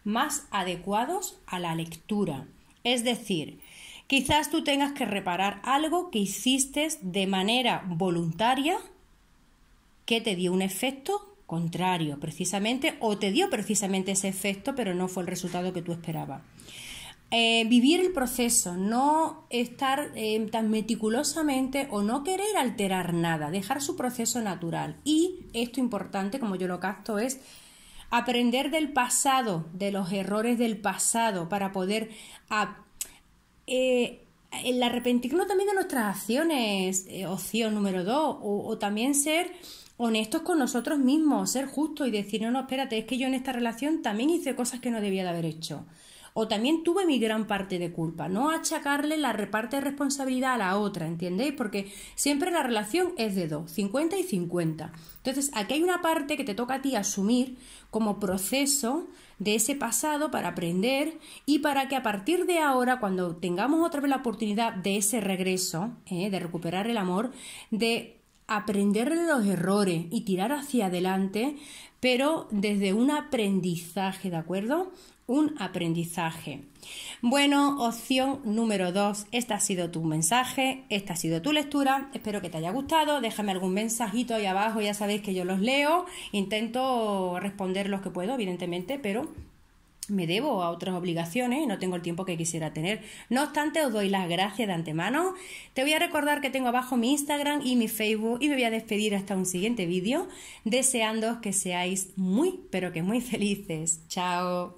más adecuados a la lectura. Es decir, quizás tú tengas que reparar algo que hiciste de manera voluntaria que te dio un efecto contrario precisamente o te dio precisamente ese efecto pero no fue el resultado que tú esperabas. Eh, vivir el proceso, no estar eh, tan meticulosamente o no querer alterar nada, dejar su proceso natural. Y esto importante, como yo lo capto, es aprender del pasado, de los errores del pasado, para poder eh, el arrepentirnos también de nuestras acciones, opción número dos, o, o, también ser honestos con nosotros mismos, ser justos y decir, no, no, espérate, es que yo en esta relación también hice cosas que no debía de haber hecho o también tuve mi gran parte de culpa. No achacarle la reparte de responsabilidad a la otra, ¿entendéis? Porque siempre la relación es de dos, 50 y 50. Entonces, aquí hay una parte que te toca a ti asumir como proceso de ese pasado para aprender y para que a partir de ahora, cuando tengamos otra vez la oportunidad de ese regreso, ¿eh? de recuperar el amor, de aprender de los errores y tirar hacia adelante, pero desde un aprendizaje, ¿de acuerdo? un aprendizaje. Bueno, opción número 2. Este ha sido tu mensaje, esta ha sido tu lectura. Espero que te haya gustado. Déjame algún mensajito ahí abajo, ya sabéis que yo los leo. Intento responder los que puedo, evidentemente, pero me debo a otras obligaciones y no tengo el tiempo que quisiera tener. No obstante, os doy las gracias de antemano. Te voy a recordar que tengo abajo mi Instagram y mi Facebook y me voy a despedir hasta un siguiente vídeo, deseando que seáis muy, pero que muy felices. Chao.